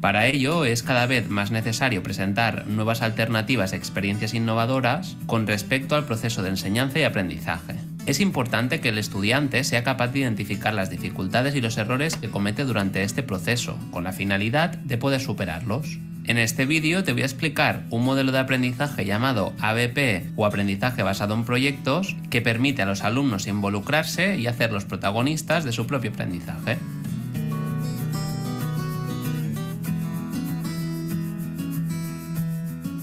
Para ello es cada vez más necesario presentar nuevas alternativas e experiencias innovadoras con respecto al proceso de enseñanza y aprendizaje. Es importante que el estudiante sea capaz de identificar las dificultades y los errores que comete durante este proceso, con la finalidad de poder superarlos. En este vídeo te voy a explicar un modelo de aprendizaje llamado ABP o aprendizaje basado en proyectos que permite a los alumnos involucrarse y hacerlos protagonistas de su propio aprendizaje.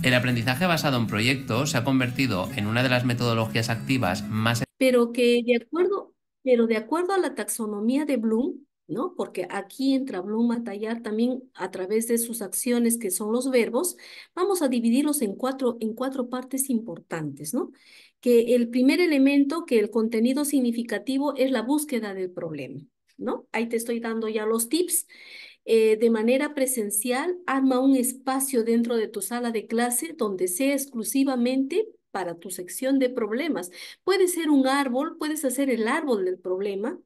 El aprendizaje basado en proyectos se ha convertido en una de las metodologías activas más pero que de acuerdo, pero de acuerdo a la taxonomía de Bloom, ¿no? Porque aquí entra Bloom a tallar también a través de sus acciones, que son los verbos, vamos a dividirlos en cuatro, en cuatro partes importantes, ¿no? Que el primer elemento, que el contenido significativo es la búsqueda del problema, ¿no? Ahí te estoy dando ya los tips. Eh, de manera presencial, arma un espacio dentro de tu sala de clase donde sea exclusivamente para tu sección de problemas. Puede ser un árbol, puedes hacer el árbol del problema,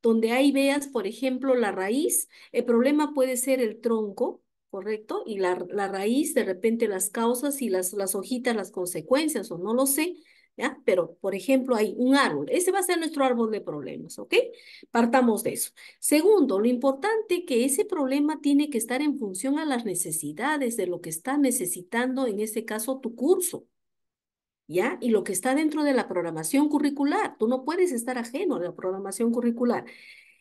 donde ahí veas, por ejemplo, la raíz. El problema puede ser el tronco, ¿correcto? Y la, la raíz, de repente las causas y las, las hojitas, las consecuencias, o no lo sé. ¿Ya? Pero, por ejemplo, hay un árbol. Ese va a ser nuestro árbol de problemas, ¿ok? Partamos de eso. Segundo, lo importante que ese problema tiene que estar en función a las necesidades de lo que está necesitando, en este caso, tu curso. Y lo que está dentro de la programación curricular. Tú no puedes estar ajeno a la programación curricular.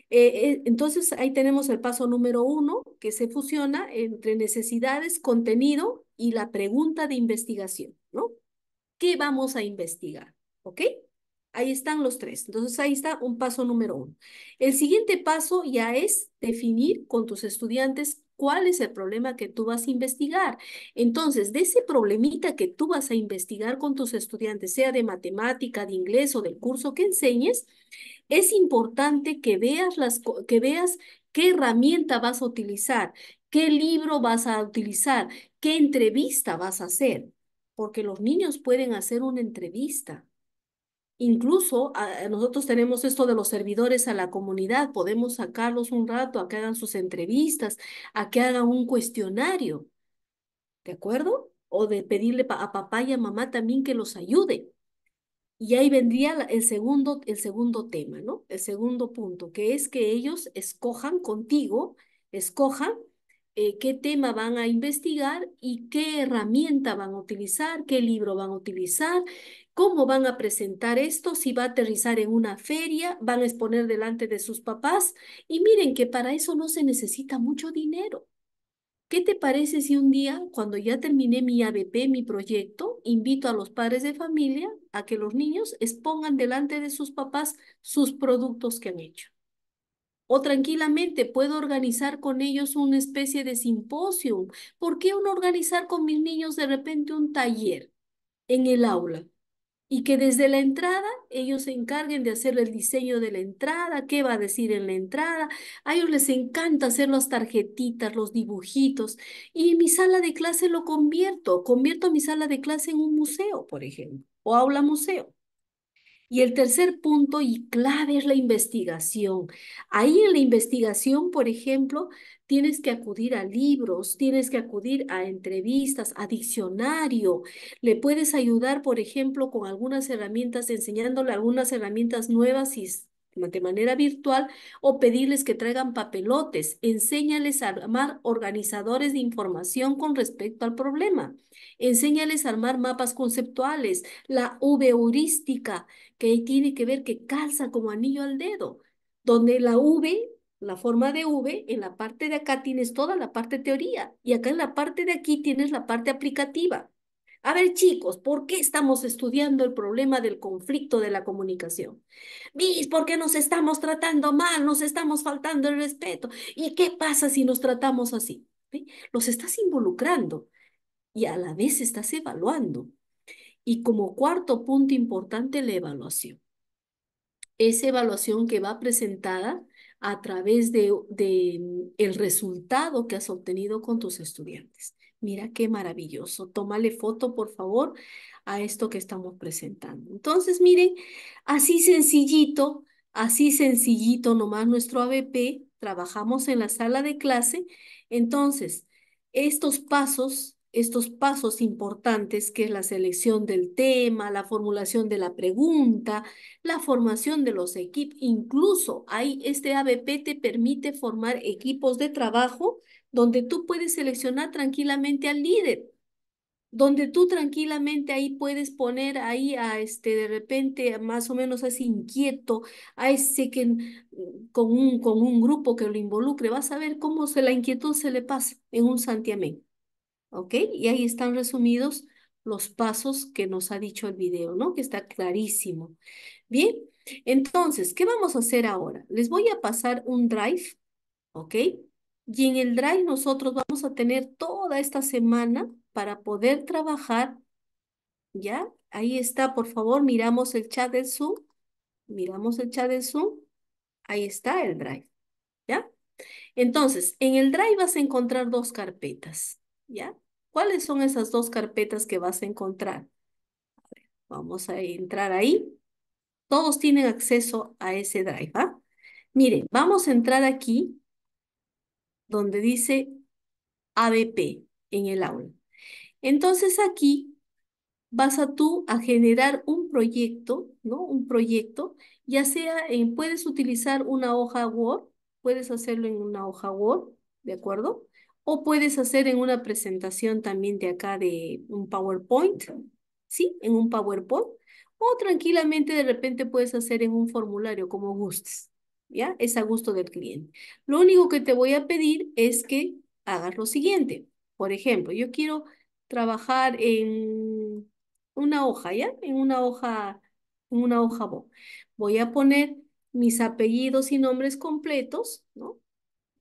Eh, eh, entonces ahí tenemos el paso número uno, que se fusiona entre necesidades, contenido y la pregunta de investigación, ¿no? ¿Qué vamos a investigar? ¿Ok? Ahí están los tres. Entonces ahí está un paso número uno. El siguiente paso ya es definir con tus estudiantes cuál es el problema que tú vas a investigar. Entonces, de ese problemita que tú vas a investigar con tus estudiantes, sea de matemática, de inglés o del curso que enseñes, es importante que veas, las, que veas qué herramienta vas a utilizar, qué libro vas a utilizar, qué entrevista vas a hacer, porque los niños pueden hacer una entrevista. Incluso nosotros tenemos esto de los servidores a la comunidad, podemos sacarlos un rato a que hagan sus entrevistas, a que hagan un cuestionario, ¿de acuerdo? O de pedirle a papá y a mamá también que los ayude. Y ahí vendría el segundo, el segundo tema, ¿no? El segundo punto, que es que ellos escojan contigo, escojan eh, qué tema van a investigar y qué herramienta van a utilizar, qué libro van a utilizar, cómo van a presentar esto, si va a aterrizar en una feria, van a exponer delante de sus papás. Y miren que para eso no se necesita mucho dinero. ¿Qué te parece si un día, cuando ya terminé mi ABP, mi proyecto, invito a los padres de familia a que los niños expongan delante de sus papás sus productos que han hecho? O tranquilamente puedo organizar con ellos una especie de simposio. ¿Por qué no organizar con mis niños de repente un taller en el aula? y que desde la entrada ellos se encarguen de hacer el diseño de la entrada, qué va a decir en la entrada. A ellos les encanta hacer las tarjetitas, los dibujitos. Y mi sala de clase lo convierto, convierto mi sala de clase en un museo, por ejemplo, o aula museo. Y el tercer punto y clave es la investigación. Ahí en la investigación, por ejemplo, tienes que acudir a libros, tienes que acudir a entrevistas, a diccionario. Le puedes ayudar, por ejemplo, con algunas herramientas, enseñándole algunas herramientas nuevas y de manera virtual o pedirles que traigan papelotes. Enséñales a armar organizadores de información con respecto al problema. Enséñales a armar mapas conceptuales, la V heurística, que tiene que ver que calza como anillo al dedo, donde la V, la forma de V, en la parte de acá tienes toda la parte teoría y acá en la parte de aquí tienes la parte aplicativa. A ver, chicos, ¿por qué estamos estudiando el problema del conflicto de la comunicación? ¿Por qué nos estamos tratando mal? ¿Nos estamos faltando el respeto? ¿Y qué pasa si nos tratamos así? Los estás involucrando y a la vez estás evaluando. Y como cuarto punto importante, la evaluación. Esa evaluación que va presentada a través de, de mm, el resultado que has obtenido con tus estudiantes. Mira qué maravilloso. Tómale foto, por favor, a esto que estamos presentando. Entonces, miren, así sencillito, así sencillito nomás nuestro ABP, trabajamos en la sala de clase. Entonces, estos pasos estos pasos importantes que es la selección del tema, la formulación de la pregunta, la formación de los equipos. Incluso ahí este ABP te permite formar equipos de trabajo donde tú puedes seleccionar tranquilamente al líder, donde tú tranquilamente ahí puedes poner ahí a este de repente más o menos a ese inquieto, a ese que mm, con un, con un grupo que lo involucre, vas a ver cómo se la inquietud se le pasa en un santiamén. ¿Ok? Y ahí están resumidos los pasos que nos ha dicho el video, ¿no? Que está clarísimo. Bien, entonces, ¿qué vamos a hacer ahora? Les voy a pasar un drive, ¿ok? Y en el Drive nosotros vamos a tener toda esta semana para poder trabajar, ¿ya? Ahí está, por favor, miramos el chat del Zoom, miramos el chat del Zoom, ahí está el Drive, ¿ya? Entonces, en el Drive vas a encontrar dos carpetas, ¿ya? ¿Cuáles son esas dos carpetas que vas a encontrar? vamos a entrar ahí. Todos tienen acceso a ese Drive, ¿ah? Miren, vamos a entrar aquí donde dice ABP en el aula. Entonces aquí vas a tú a generar un proyecto, ¿no? Un proyecto, ya sea en, puedes utilizar una hoja Word, puedes hacerlo en una hoja Word, ¿de acuerdo? O puedes hacer en una presentación también de acá de un PowerPoint, ¿sí? En un PowerPoint. O tranquilamente de repente puedes hacer en un formulario, como gustes. ¿ya? Es a gusto del cliente. Lo único que te voy a pedir es que hagas lo siguiente. Por ejemplo, yo quiero trabajar en una hoja, ¿ya? En una hoja, una hoja Voy a poner mis apellidos y nombres completos, ¿no?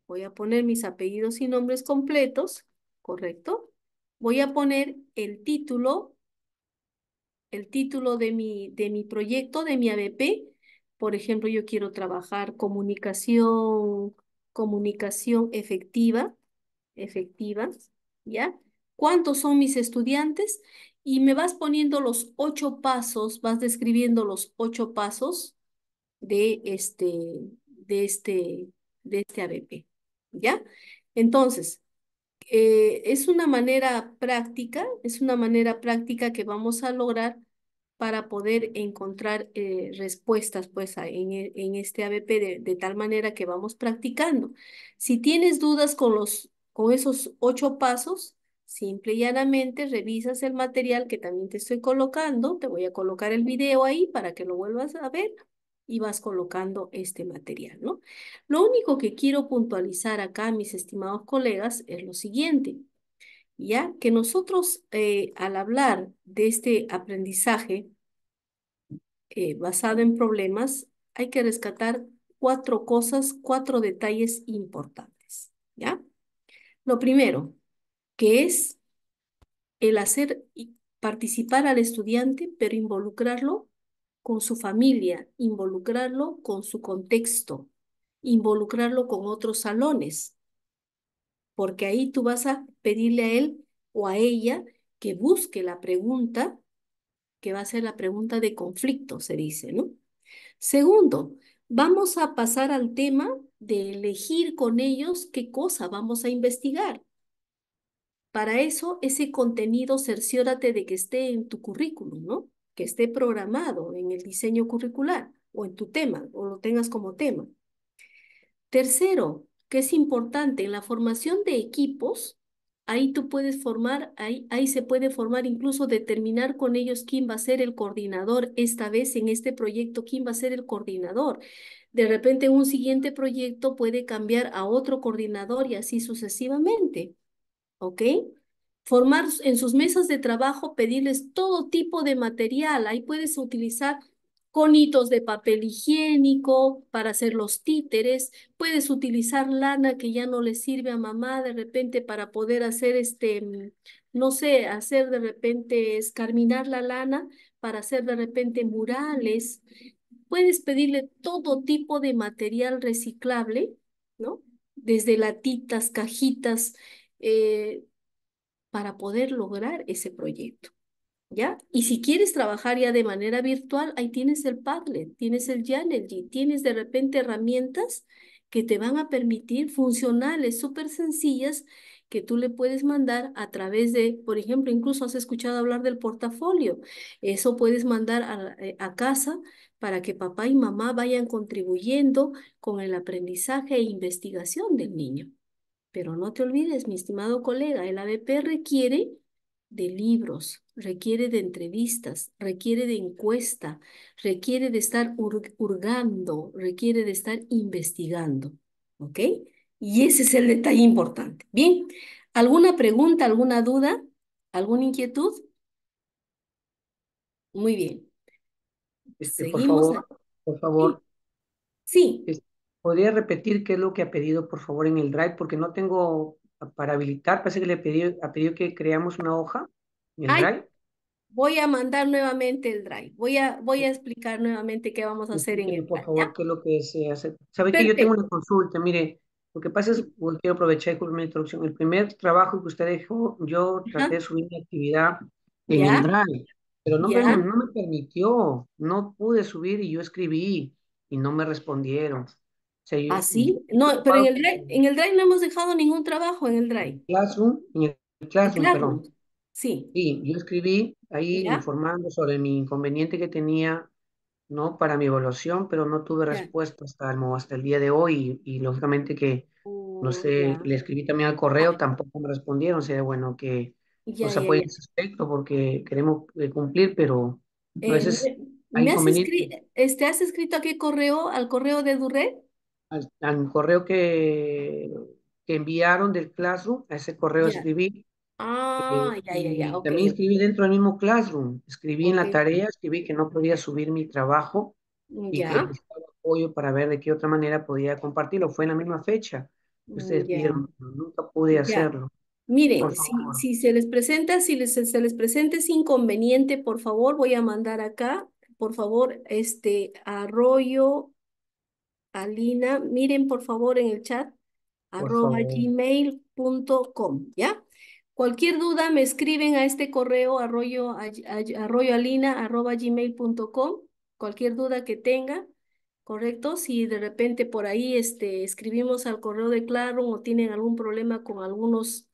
Voy a poner mis apellidos y nombres completos, ¿correcto? Voy a poner el título, el título de mi, de mi proyecto, de mi ABP, por ejemplo, yo quiero trabajar comunicación, comunicación efectiva, efectivas ¿ya? ¿Cuántos son mis estudiantes? Y me vas poniendo los ocho pasos, vas describiendo los ocho pasos de este, de este, de este ABP, ¿ya? Entonces, eh, es una manera práctica, es una manera práctica que vamos a lograr para poder encontrar eh, respuestas pues, e, en, este ABP de, tal manera que vamos practicando. Si tienes dudas con, los, con esos ocho pasos, simple y llanamente revisas el material que también te estoy colocando, te voy a colocar el video ahí para que lo vuelvas a ver y vas colocando este material, ¿no? Lo único que quiero puntualizar acá, mis estimados colegas, es lo siguiente. ¿ya? Que nosotros eh, al hablar de este aprendizaje eh, basado en problemas, hay que rescatar cuatro cosas, cuatro detalles importantes, ¿ya? Lo primero, que es el hacer participar al estudiante, pero involucrarlo con su familia, involucrarlo con su contexto, involucrarlo con otros salones, porque ahí tú vas a pedirle a él o a ella que busque la pregunta, que va a ser la pregunta de conflicto, se dice, ¿no? Segundo, vamos a pasar al tema de elegir con ellos qué cosa vamos a investigar. Para eso, ese contenido cerciórate de que esté en tu currículum, ¿no? Que esté programado en el diseño curricular o en tu tema, o lo tengas como tema. Tercero, que es importante en la formación de equipos, ahí tú puedes formar, ahí, ahí se puede formar incluso determinar con ellos quién va a ser el coordinador, esta vez en este proyecto, quién va a ser el coordinador. De repente un siguiente proyecto puede cambiar a otro coordinador y así sucesivamente. ¿Ok? Formar en sus mesas de trabajo, pedirles todo tipo de material. Ahí puedes utilizar conitos de papel higiénico para hacer los títeres, puedes utilizar lana que ya no le sirve a mamá de repente para poder hacer este, mm, no sé, hacer de repente escarminar la lana para hacer de repente murales. Puedes pedirle todo tipo de material reciclable, ¿no? Desde latitas, cajitas, eh, para poder lograr ese proyecto. ¿Ya? Y si quieres trabajar ya de manera virtual, ahí tienes el Padlet, tienes el y tienes de repente herramientas que te van a permitir funcionales, súper sencillas, que tú le puedes mandar a través de, por ejemplo, incluso has escuchado hablar del portafolio. Eso puedes mandar a, eh, a, casa para que papá y mamá vayan contribuyendo con el aprendizaje e investigación del niño. Pero no te olvides, mi estimado colega, el ABP requiere de libros, requiere de entrevistas, requiere de encuesta, requiere de estar hurgando, requiere de estar investigando. ¿Ok? Y ese es el detalle importante. Bien, ¿alguna pregunta, alguna duda, alguna inquietud? Muy bien. Este, por favor, por favor. sí. ¿Podría repetir qué es lo que ha pedido, por favor, en el Drive? Porque no tengo para habilitar, parece que le ha pedido que creamos una hoja en Ay, Drive. Voy a mandar nuevamente el Drive. Voy a, voy a explicar nuevamente qué vamos a hacer en el Por favor, qué es lo que se hace. Sabe que yo tengo una consulta, mire, lo que pasa es, quiero aprovechar y mi introducción. El primer trabajo que usted dejó, yo traté de subir mi actividad en el Drive, pero no me, no me permitió, no pude subir y yo escribí y no me respondieron. Sí. ¿Así? No, pero en el, drive, en el Drive no hemos dejado ningún trabajo en el Drive. Classroom, en el Classroom, perdón. Sí. Sí, yo escribí ahí informando sobre mi inconveniente que tenía, ¿no? Para mi evaluación, pero no tuve respuesta hasta el, hasta el día de hoy y, lógicamente que, no oh, sé, le escribí también al correo, tampoco me respondieron, o sea, bueno, que nos apoyen en ese aspecto porque queremos eh, cumplir, pero hay eh, ¿Me has, este, has escrito a qué correo? ¿Al correo de Duré? al, correo que, que, enviaron del Classroom, a ese correo escribí. Eh, ah, ya, ya, ya. También escribí dentro del mismo Classroom, escribí en la tarea, escribí que no podía subir mi trabajo y que apoyo para ver de qué otra manera podía compartirlo. Fue en la misma fecha. Ustedes vieron, nunca pude hacerlo. Miren, si, si, se les presenta, si se les presenta es inconveniente, por favor, voy a mandar acá, por favor, este arroyo Alina, miren por favor en el chat, arroba gmail.com, ¿ya? Cualquier duda me escriben a este correo arroyo, alina arroba gmail.com, cualquier duda que tenga, ¿correcto? Si de repente por ahí este, escribimos al correo de Claro o tienen algún problema con algunos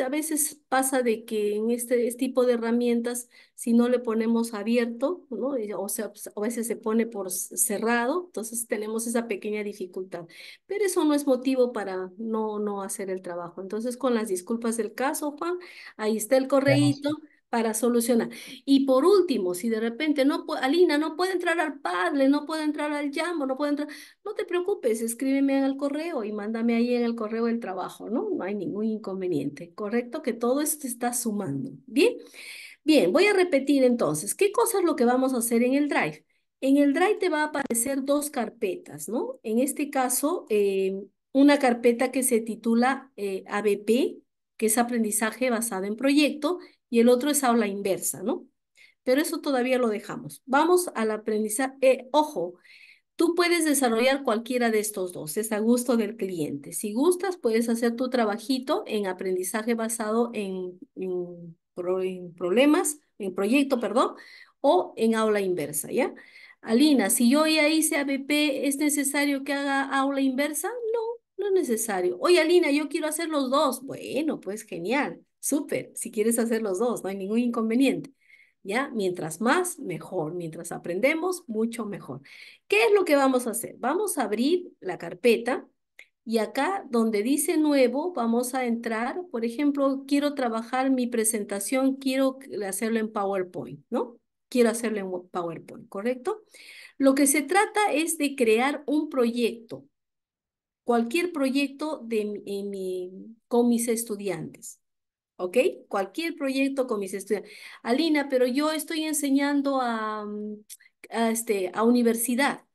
a veces pasa de que en este, este, tipo de herramientas, si no le ponemos abierto, ¿no? o sea, pues, a veces se pone por cerrado, entonces tenemos esa pequeña dificultad. Pero eso no es motivo para no, no hacer el trabajo. Entonces, con las disculpas del caso, Juan, ahí está el correíto para solucionar. Y por último, si de repente no Alina no puede entrar al Padre, no puede entrar al Jambo, no puede entrar, no te preocupes, escríbeme en el correo y mándame ahí en el correo el trabajo, ¿no? No hay ningún inconveniente, ¿correcto? Que todo esto está sumando, ¿bien? Bien, voy a repetir entonces, ¿qué cosa es lo que vamos a hacer en el Drive? En el Drive te va a aparecer dos carpetas, ¿no? En este caso, eh, una carpeta que se titula eh, ABP, que es aprendizaje basado en proyecto, y el otro es aula inversa, ¿no? Pero eso todavía lo dejamos. Vamos al aprendizaje. Eh, ojo, tú puedes desarrollar cualquiera de estos dos, es a gusto del cliente. Si gustas, puedes hacer tu trabajito en aprendizaje basado en, en, en problemas, en proyecto, perdón, o en aula inversa, ¿ya? Alina, si yo ya hice ABP, ¿es necesario que haga aula inversa? No, no es necesario. Oye, Alina, yo quiero hacer los dos. Bueno, pues genial. Súper, si quieres hacer los dos, no hay ningún inconveniente. ¿Ya? Mientras más, mejor. Mientras aprendemos, mucho mejor. ¿Qué es lo que vamos a hacer? Vamos a abrir la carpeta y acá donde dice nuevo, vamos a entrar, por ejemplo, quiero trabajar mi presentación, quiero hacerlo en PowerPoint, ¿no? Quiero hacerlo en PowerPoint, ¿correcto? Lo que se trata es de crear un proyecto, cualquier proyecto de, con mis estudiantes. ¿ok? Cualquier proyecto con mis estudiantes. Alina, pero yo estoy enseñando mm, a, este, a universidad.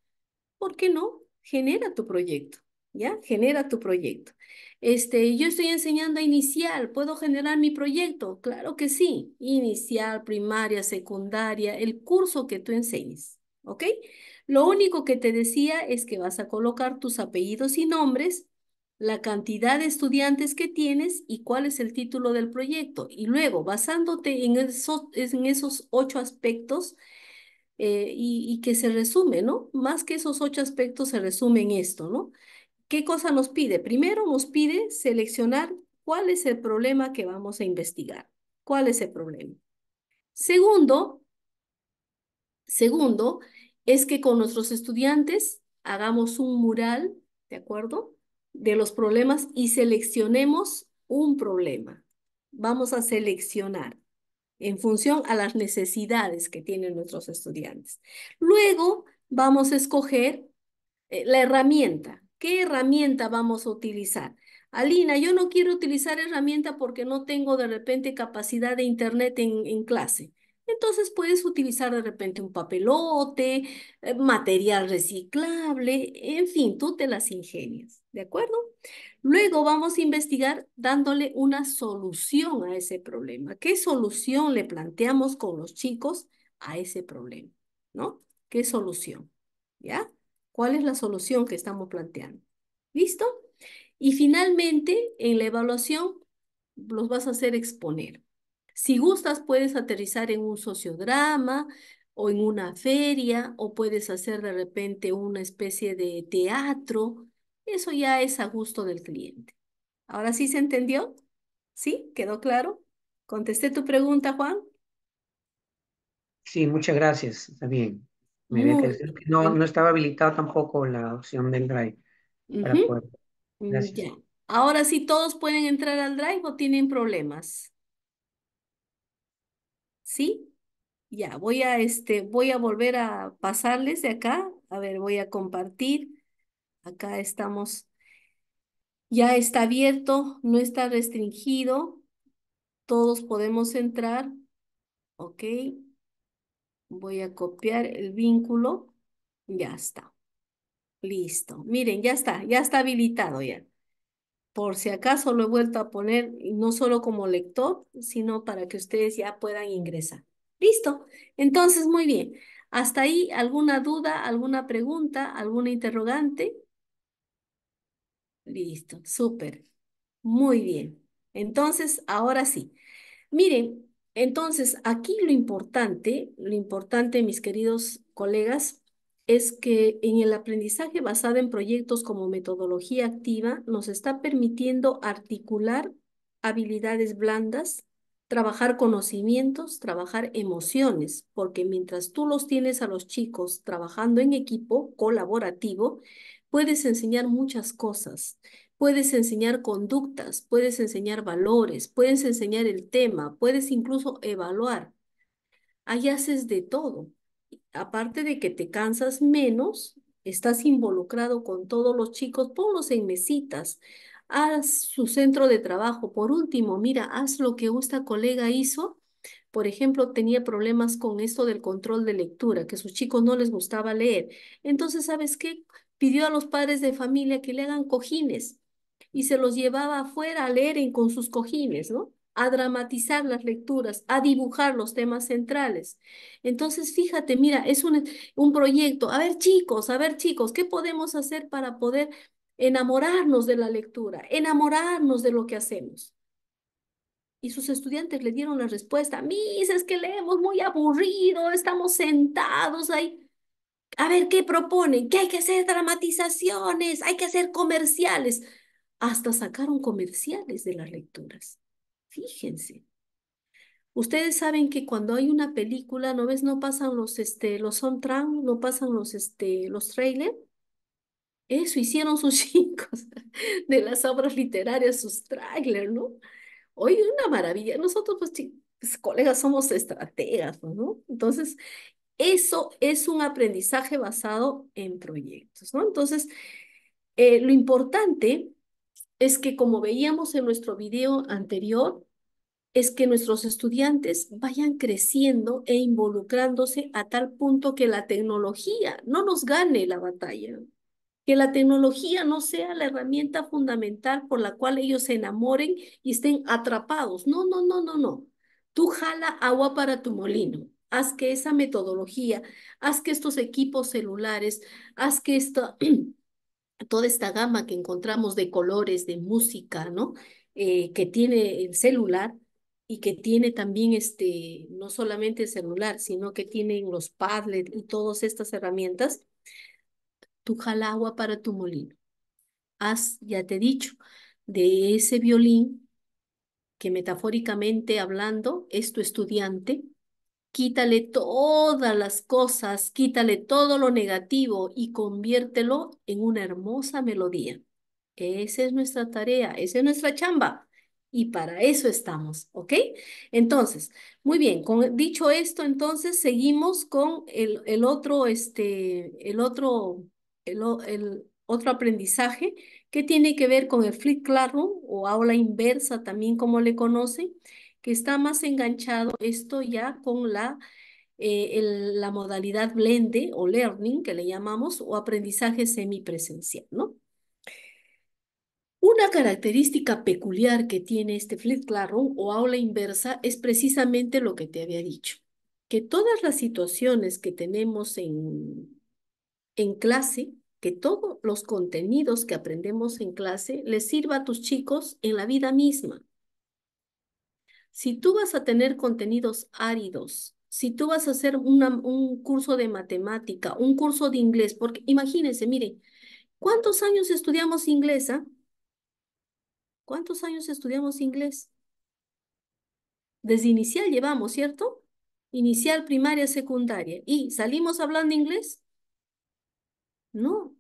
¿Por qué no? Genera tu proyecto, ¿ya? Genera tu proyecto. Este, yo estoy enseñando a inicial, ¿puedo generar mi proyecto? Claro que sí. Inicial, primaria, secundaria, el curso que tú enseñes, ¿ok? Lo único que te decía es que vas a colocar tus apellidos y nombres la cantidad de estudiantes que tienes y cuál es el título del proyecto. Y luego, basándote en esos, en esos ocho aspectos eh, y, que se resume, ¿no? Más que esos ocho aspectos se resume en esto, ¿no? ¿Qué cosa nos pide? Primero nos pide seleccionar cuál es el problema que vamos a investigar. ¿Cuál es el problema? Segundo, segundo es que con nuestros estudiantes hagamos un mural, ¿de acuerdo? de los problemas y seleccionemos un problema. Vamos a seleccionar en función a las necesidades que tienen nuestros estudiantes. Luego vamos a escoger eh, la herramienta. ¿Qué herramienta vamos a utilizar? Alina, yo no quiero utilizar herramienta porque no tengo de repente capacidad de internet en, en clase. Entonces puedes utilizar de repente un papelote, eh, material reciclable, en fin, tú te las ingenias, ¿de acuerdo? Luego vamos a investigar dándole una solución a ese problema. ¿Qué solución le planteamos con los chicos a ese problema? ¿No? ¿Qué solución? ¿Ya? ¿Cuál es la solución que estamos planteando? ¿Listo? Y finalmente, en la evaluación, los vas a hacer exponer. Si gustas, puedes aterrizar en un sociodrama o en una feria o puedes hacer de repente una especie de teatro. Eso ya es a gusto del cliente. ¿Ahora sí se entendió? ¿Sí? ¿Quedó claro? ¿Contesté tu pregunta, Juan? Sí, muchas gracias. Está bien. Me que no, no, estaba habilitado tampoco la opción del Drive. Mm, Ahora sí, todos pueden entrar al Drive o tienen problemas. ¿Sí? Ya, voy a, este, voy a volver a pasarles de acá. A ver, voy a compartir. Acá estamos. Ya está abierto, no está restringido. Todos podemos entrar. Ok. Voy a copiar el vínculo. Ya está. Listo. Miren, ya está, ya está habilitado ya por si acaso lo he vuelto a poner, no solo como lector, sino para que ustedes ya puedan ingresar. Listo. Entonces, muy bien. Hasta ahí, ¿alguna duda, alguna pregunta, alguna interrogante? Listo, súper. Muy bien. Entonces, ahora sí. Miren, entonces aquí lo importante, lo importante, mis queridos colegas, es que en el aprendizaje basado en proyectos como metodología activa nos está permitiendo articular habilidades blandas, trabajar conocimientos, trabajar emociones, porque mientras tú los tienes a los chicos trabajando en equipo colaborativo, puedes enseñar muchas cosas. Puedes enseñar conductas, puedes enseñar valores, puedes enseñar el tema, puedes incluso evaluar. Ahí haces de todo aparte de que te cansas menos, estás involucrado con todos los chicos, ponlos en mesitas, haz su centro de trabajo. Por último, mira, haz lo que esta colega hizo. Por ejemplo, tenía problemas con esto del control de lectura, que a sus chicos no les gustaba leer. Entonces, ¿sabes qué? Pidió a los padres de familia que le hagan cojines y se los llevaba afuera a leer con sus cojines, ¿no? a dramatizar las lecturas, a dibujar los temas centrales. Entonces, fíjate, mira, es un, proyecto. A ver, chicos, a ver, chicos, ¿qué podemos hacer para poder enamorarnos de la lectura, enamorarnos de lo que hacemos? Y sus estudiantes le dieron la respuesta, mis, es que leemos muy aburrido, estamos sentados ahí. A ver, ¿qué proponen? Que hay que hacer dramatizaciones, hay que hacer comerciales. Hasta sacaron comerciales de las lecturas. Fíjense. Ustedes saben que cuando hay una película, ¿no ves? No pasan los, este, los soundtrack, no pasan los, este, los trailers. Eso hicieron sus chicos de las obras literarias, sus trailers, ¿no? Oye, una maravilla. Nosotros, pues, pues, colegas, somos estrategas, ¿no? Entonces, eso es un aprendizaje basado en proyectos, ¿no? Entonces, eh, lo importante es que, como veíamos en nuestro video anterior, es que nuestros estudiantes vayan creciendo e involucrándose a tal punto que la tecnología no nos gane la batalla, que la tecnología no sea la herramienta fundamental por la cual ellos se enamoren y estén atrapados. No, no, no, no, no. Tú jala agua para tu molino. Haz que esa metodología, haz que estos equipos celulares, haz que esta, toda esta gama que encontramos de colores, de música, ¿no? Eh, que tiene el celular, y que tiene también este, no solamente el celular, sino que tienen los Padlet y todas estas herramientas, tu jala para tu molino. Haz, ya te he dicho, de ese violín que metafóricamente hablando es tu estudiante, quítale todas las cosas, quítale todo lo negativo y conviértelo en una hermosa melodía. Esa es nuestra tarea, esa es nuestra chamba y para eso estamos, ¿ok? Entonces, muy bien, con, dicho esto, entonces seguimos con el, el otro, este, el otro, el, otro aprendizaje que tiene que ver con el flip classroom o aula inversa también como le conocen, que está más enganchado esto ya con la, eh, la modalidad blend o learning que le llamamos o aprendizaje semipresencial, ¿no? Una característica peculiar que tiene este flip classroom o aula inversa es precisamente lo que te había dicho, que todas las situaciones que tenemos en, clase, que todos los contenidos que aprendemos en clase les sirva a tus chicos en la vida misma. Si tú vas a tener contenidos áridos, si tú vas a hacer una, un curso de matemática, un curso de inglés, porque imagínense, miren, ¿cuántos años estudiamos inglesa? Ah? ¿Cuántos años estudiamos inglés? Desde inicial llevamos, ¿cierto? Inicial, primaria, secundaria. ¿Y salimos hablando inglés? No.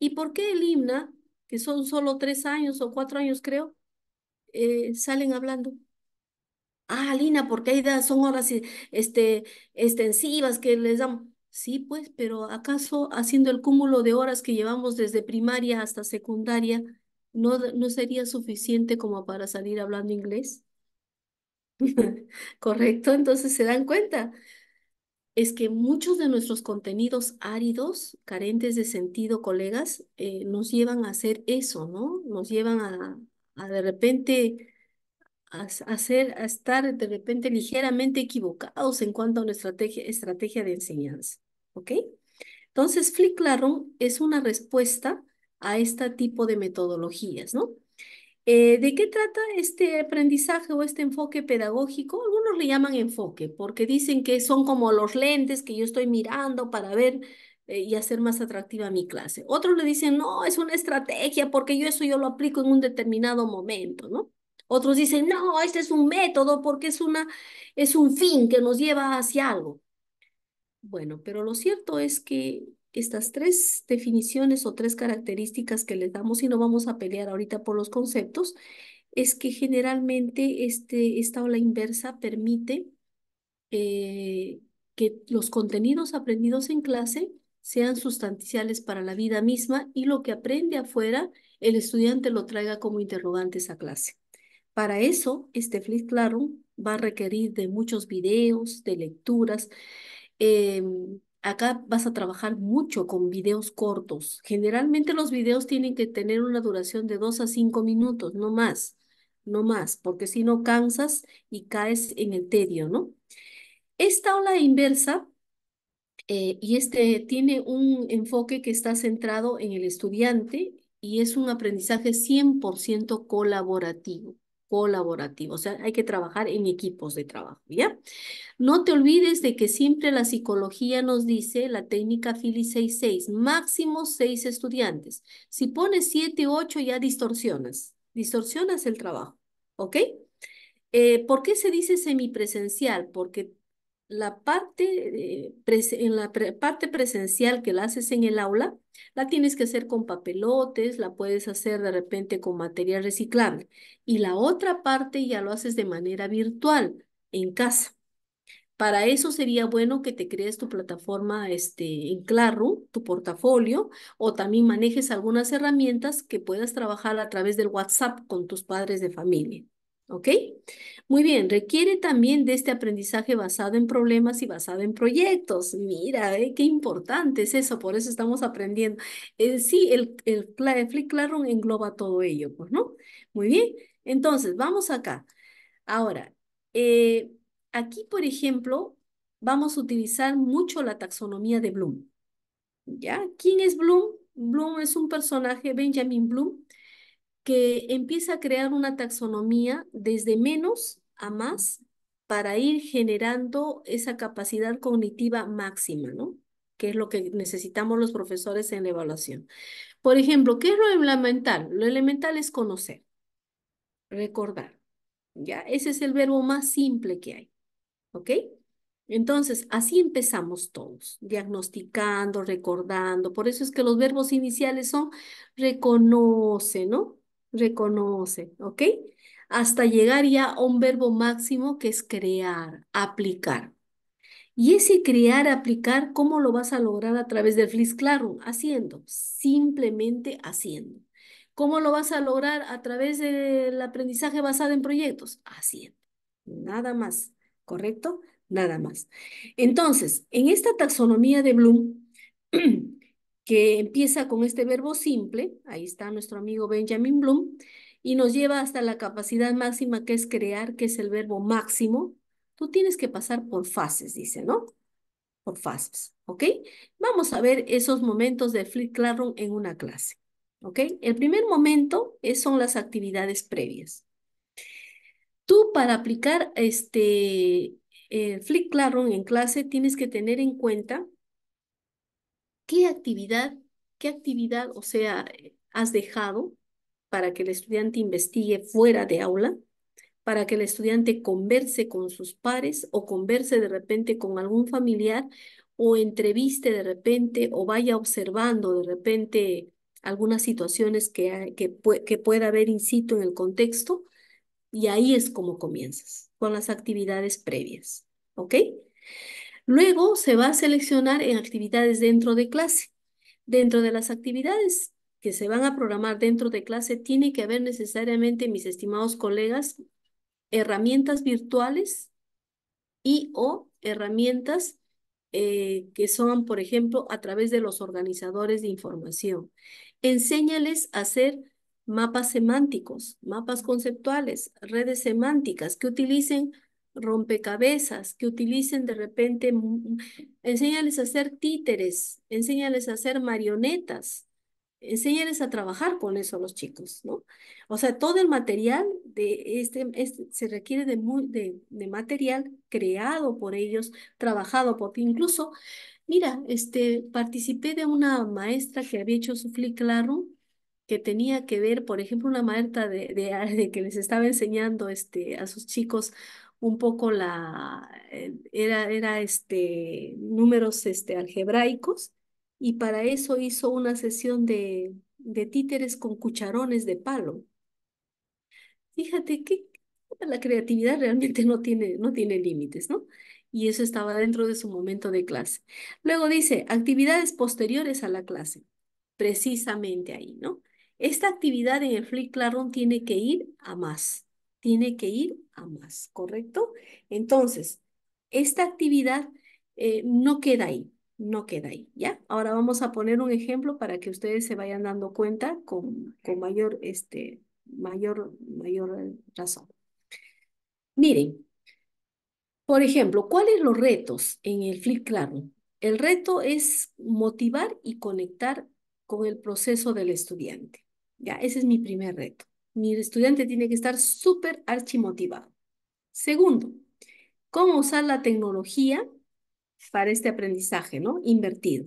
¿Y por qué el himna, que son solo tres años o cuatro años, creo, eh, salen hablando? Ah, Lina, porque ahí son horas eh, este, extensivas que les damos. Sí, pues, pero ¿acaso haciendo el cúmulo de horas que llevamos desde primaria hasta secundaria, ¿no, sería suficiente como para salir hablando inglés? ¿Correcto? Entonces se dan cuenta. Es que muchos de nuestros contenidos áridos, carentes de sentido, colegas, eh, nos llevan a hacer eso, ¿no? Nos llevan a, de repente a, hacer, a estar de repente ligeramente equivocados en cuanto a nuestra estrategia, estrategia de enseñanza. ¿Ok? Entonces, Flick es una respuesta a este tipo de metodologías, ¿no? Eh, ¿De qué trata este aprendizaje o este enfoque pedagógico? Algunos le llaman enfoque porque dicen que son como los lentes que yo estoy mirando para ver eh, y hacer más atractiva mi clase. Otros le dicen, no, es una estrategia porque yo eso yo lo aplico en un determinado momento, ¿no? Otros dicen, no, este es un método porque es, una, es un fin que nos lleva hacia algo. Bueno, pero lo cierto es que estas tres definiciones o tres características que les damos y no vamos a pelear ahorita por los conceptos, es que generalmente este, esta ola inversa permite eh, que los contenidos aprendidos en clase sean sustanciales para la vida misma y lo que aprende afuera, el estudiante lo traiga como interrogantes a clase. Para eso, este Flip Classroom va a requerir de muchos videos, de lecturas, eh, Acá vas a trabajar mucho con videos cortos. Generalmente los videos tienen que tener una duración de 2 a 5 minutos, no más, no más, porque si no cansas y caes en el tedio, ¿no? Esta ola inversa eh, y este tiene un enfoque que está centrado en el estudiante y es un aprendizaje 100% colaborativo colaborativo. O sea, hay que trabajar en equipos de trabajo, ¿ya? No te olvides de que siempre la psicología nos dice, la técnica Philly 6.6, máximo seis estudiantes. Si pones siete, ocho, ya distorsionas. Distorsionas el trabajo, ¿ok? Eh, ¿Por qué se dice semipresencial? Porque la parte, en la parte presencial que la haces en el aula, la tienes que hacer con papelotes, la puedes hacer de repente con material reciclable. Y la otra parte ya lo haces de manera virtual, en casa. Para eso sería bueno que te crees tu plataforma este, en Claro, tu portafolio, o también manejes algunas herramientas que puedas trabajar a través del WhatsApp con tus padres de familia. ¿Ok? Muy bien, requiere también de este aprendizaje basado en problemas y basado en proyectos. Mira, eh, qué importante es eso, por eso estamos aprendiendo. Eh, sí, el, el, el engloba todo ello, pues, ¿no? Muy bien, entonces, vamos acá. Ahora, eh, aquí, por ejemplo, vamos a utilizar mucho la taxonomía de Bloom. ¿Ya? ¿Quién es Bloom? Bloom es un personaje, Benjamin Bloom, que empieza a crear una taxonomía desde menos a más para ir generando esa capacidad cognitiva máxima, ¿no? que es lo que necesitamos los profesores en la evaluación. Por ejemplo, ¿qué es lo elemental? Lo elemental es conocer, recordar. ¿ya? Ese es el verbo más simple que hay. ¿Ok? Entonces, así empezamos todos, diagnosticando, recordando. Por eso es que los verbos iniciales son reconoce, ¿no? reconoce, ¿ok? Hasta llegar ya a un verbo máximo que es crear, aplicar. Y ese crear, aplicar, ¿cómo lo vas a lograr a través del Fliss Classroom? Haciendo, simplemente haciendo. ¿Cómo lo vas a lograr a través del aprendizaje basado en proyectos? Haciendo, nada más, ¿correcto? Nada más. Entonces, en esta taxonomía de Bloom, que empieza con este verbo simple, ahí está nuestro amigo Benjamin Bloom, y nos lleva hasta la capacidad máxima que es crear, que es el verbo máximo. Tú tienes que pasar por fases, dice, ¿no? Por fases, ¿ok? Vamos a ver esos momentos de Flip Classroom en una clase, ¿ok? El primer momento son las actividades previas. Tú para aplicar este el eh, Flip en clase tienes que tener en cuenta ¿qué actividad, qué actividad, o sea, has dejado para que el estudiante investigue fuera de aula? para que el estudiante converse con sus pares o converse de repente con algún familiar o entreviste de repente o vaya observando de repente algunas situaciones que, que, que, pueda haber in situ en el contexto y ahí es como comienzas con las actividades previas. ¿Ok? Luego se va a seleccionar en actividades dentro de clase. Dentro de las actividades que se van a programar dentro de clase, tiene que haber necesariamente, mis estimados colegas, herramientas virtuales y o herramientas eh, que son, por ejemplo, a través de los organizadores de información. Enséñales a hacer mapas semánticos, mapas conceptuales, redes semánticas que utilicen rompecabezas, que utilicen de repente, enséñales a hacer títeres, enséñales a hacer marionetas, enséñales a trabajar con eso los chicos, ¿no? O sea, todo el material de este, este se requiere de, de, material creado por ellos, trabajado, por ti. incluso, mira, este, participé de una maestra que había hecho su Flick claro que tenía que ver, por ejemplo, una maestra de, que les estaba enseñando este, a sus chicos un poco la, eh, era, era este, números este, algebraicos y para eso hizo una sesión de, de títeres con cucharones de palo. Fíjate que la creatividad realmente no tiene, no tiene límites, ¿no? Y eso estaba dentro de su momento de clase. Luego dice, actividades posteriores a la clase, precisamente ahí, ¿no? Esta actividad en el Flip Classroom tiene que ir a más tiene que ir a más, ¿correcto? Entonces, esta actividad eh, no queda ahí, no queda ahí, ¿ya? Ahora vamos a poner un ejemplo para que ustedes se vayan dando cuenta con, con mayor, este, mayor, mayor razón. Miren, por ejemplo, ¿cuáles los retos en el Flip Claro, El reto es motivar y conectar con el proceso del estudiante. Ya, ese es mi primer reto. Mi estudiante tiene que estar súper archimotivado. Segundo, cómo usar la tecnología para este aprendizaje, ¿no? Invertido.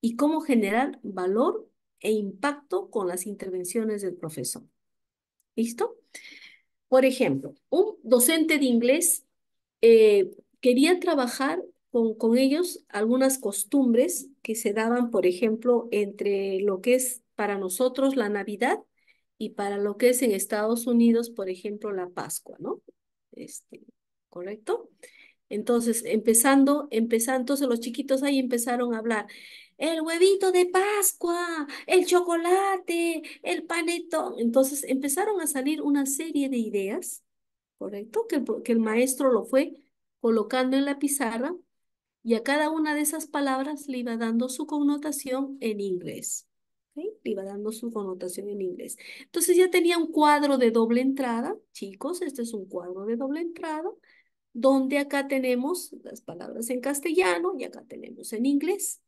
Y cómo generar valor e impacto con las intervenciones del profesor. ¿Listo? Por ejemplo, un docente de inglés eh, quería trabajar con, con, ellos algunas costumbres que se daban, por ejemplo, entre lo que es para nosotros la Navidad y para lo que es en Estados Unidos, por ejemplo, la Pascua, ¿no? Este, ¿correcto? Entonces, empezando, empezando, entonces los chiquitos ahí empezaron a hablar. El huevito de Pascua, el chocolate, el panetón. Entonces empezaron a salir una serie de ideas, ¿correcto? Que, que el maestro lo fue colocando en la pizarra y a cada una de esas palabras le iba dando su connotación en inglés. Y iba dando su connotación en inglés. Entonces ya tenía un cuadro de doble entrada, chicos, este es un cuadro de doble entrada, donde acá tenemos las palabras en castellano y acá tenemos en inglés.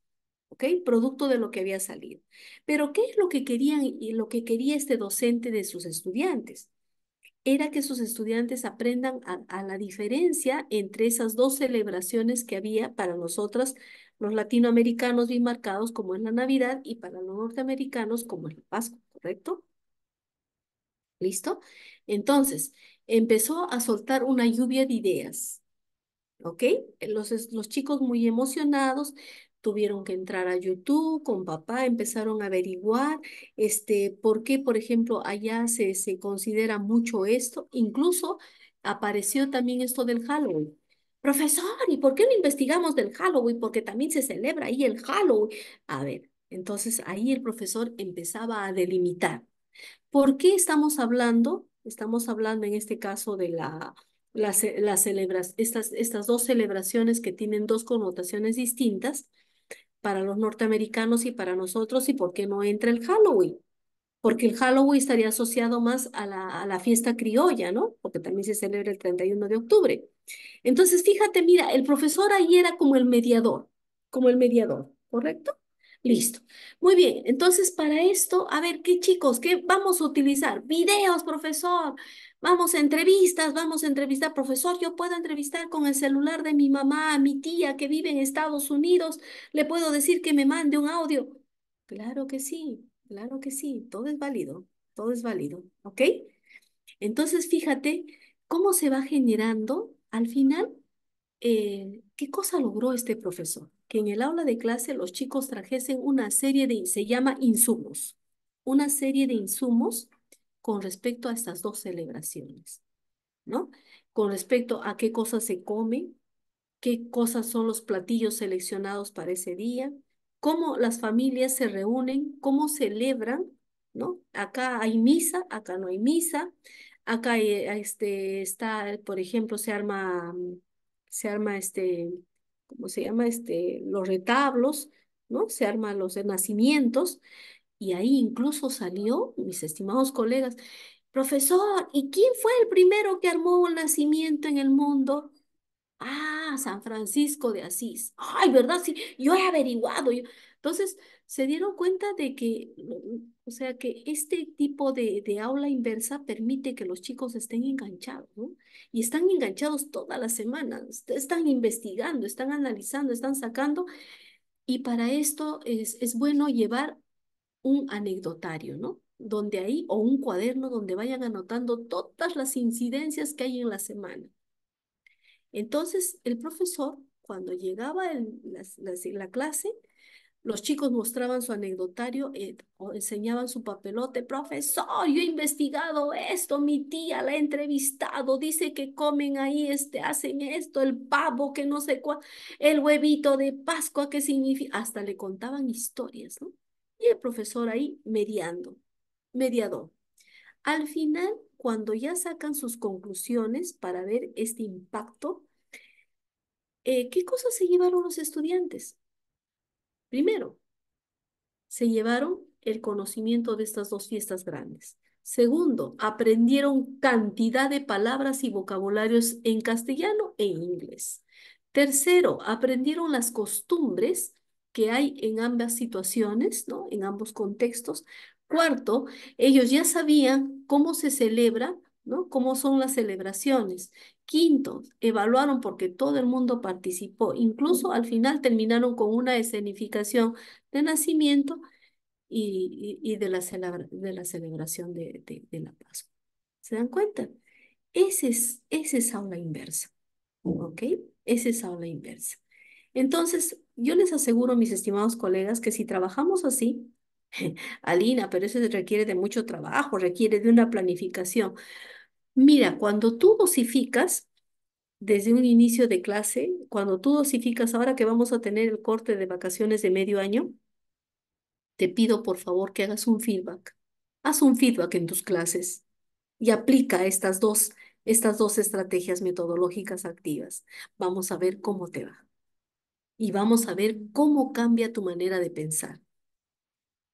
¿ok? Producto de lo que había salido. Pero ¿qué es lo que querían y lo que quería este docente de sus estudiantes? era que sus estudiantes aprendan a, la diferencia entre esas dos celebraciones que había para nosotras, los latinoamericanos bien marcados como es la Navidad y para los norteamericanos como es la Pascua, ¿correcto? ¿Listo? Entonces, empezó a soltar una lluvia de ideas. ¿Ok? Los, los chicos muy emocionados, tuvieron que entrar a YouTube con papá, empezaron a averiguar este, por qué, por ejemplo, allá se, se considera mucho esto. Incluso apareció también esto del Halloween. Profesor, ¿y por qué no investigamos del Halloween? Porque también se celebra ahí el Halloween. A ver, entonces ahí el profesor empezaba a delimitar. ¿Por qué estamos hablando? Estamos hablando en este caso de la, las, celebras, estas, estas dos celebraciones que tienen dos connotaciones distintas para los norteamericanos y para nosotros y por qué no entra el Halloween. Porque el Halloween estaría asociado más a la, fiesta criolla, ¿no? Porque también se celebra el 31 de octubre. Entonces, fíjate, mira, el profesor ahí era como el mediador, como el mediador, ¿correcto? Listo. Muy bien, entonces para esto, a ver, ¿qué chicos, qué vamos a utilizar? Videos, profesor, Vamos a entrevistas, vamos a entrevistar, profesor, yo puedo entrevistar con el celular de mi mamá, mi tía que vive en Estados Unidos, le puedo decir que me mande un audio. Claro que sí, claro que sí, todo es válido, todo es válido, ¿ok? Entonces, fíjate cómo se va generando al final, eh, ¿qué cosa logró este profesor? Que en el aula de clase los chicos trajesen una serie de, se llama insumos, una serie de insumos con respecto a estas dos celebraciones, ¿no? Con respecto a qué cosas se comen, qué cosas son los platillos seleccionados para ese día, cómo las familias se reúnen, cómo celebran, ¿no? Acá hay misa, acá no hay misa, acá eh, este, está, por ejemplo, se arma, se arma este, ¿cómo se llama? Este, los retablos, ¿no? Se arman los nacimientos. Y ahí incluso salió, mis estimados colegas, profesor, ¿y quién fue el primero que armó un nacimiento en el mundo? Ah, San Francisco de Asís. Ay, ¿verdad? Sí, yo he averiguado. Entonces, se dieron cuenta de que, o sea, que este tipo de, aula inversa permite que los chicos estén enganchados, ¿no? Y están enganchados todas las semanas, están investigando, están analizando, están sacando. Y para esto es, es bueno llevar un anecdotario, ¿no? Donde ahí, o un cuaderno donde vayan anotando todas las incidencias que hay en la semana. Entonces, el profesor, cuando llegaba en la, clase, los chicos mostraban su anecdotario eh, o enseñaban su papelote. Profesor, yo he investigado esto, mi tía la ha entrevistado, dice que comen ahí, este, hacen esto, el pavo que no sé cuál, el huevito de Pascua, ¿qué significa? Hasta le contaban historias, ¿no? y el profesor ahí mediando, mediador. Al final, cuando ya sacan sus conclusiones para ver este impacto, eh, ¿qué cosas se llevaron los estudiantes? Primero, se llevaron el conocimiento de estas dos fiestas grandes. Segundo, aprendieron cantidad de palabras y vocabularios en castellano e inglés. Tercero, aprendieron las costumbres que hay en ambas situaciones, ¿no? en ambos contextos. Cuarto, ellos ya sabían cómo se celebra, ¿no? cómo son las celebraciones. Quinto, evaluaron porque todo el mundo participó. Incluso al final terminaron con una escenificación de nacimiento y, de, la celebración de, la Pascua. ¿Se dan cuenta? Ese es, esa es aula inversa. ¿Ok? Esa es aula inversa. Entonces, yo les aseguro, mis estimados colegas, que si trabajamos así, Alina, pero eso requiere de mucho trabajo, requiere de una planificación. Mira, cuando tú dosificas desde un inicio de clase, cuando tú dosificas ahora que vamos a tener el corte de vacaciones de medio año, te pido por favor que hagas un feedback. Haz un feedback en tus clases y aplica estas dos, estas dos estrategias metodológicas activas. Vamos a ver cómo te va y vamos a ver cómo cambia tu manera de pensar.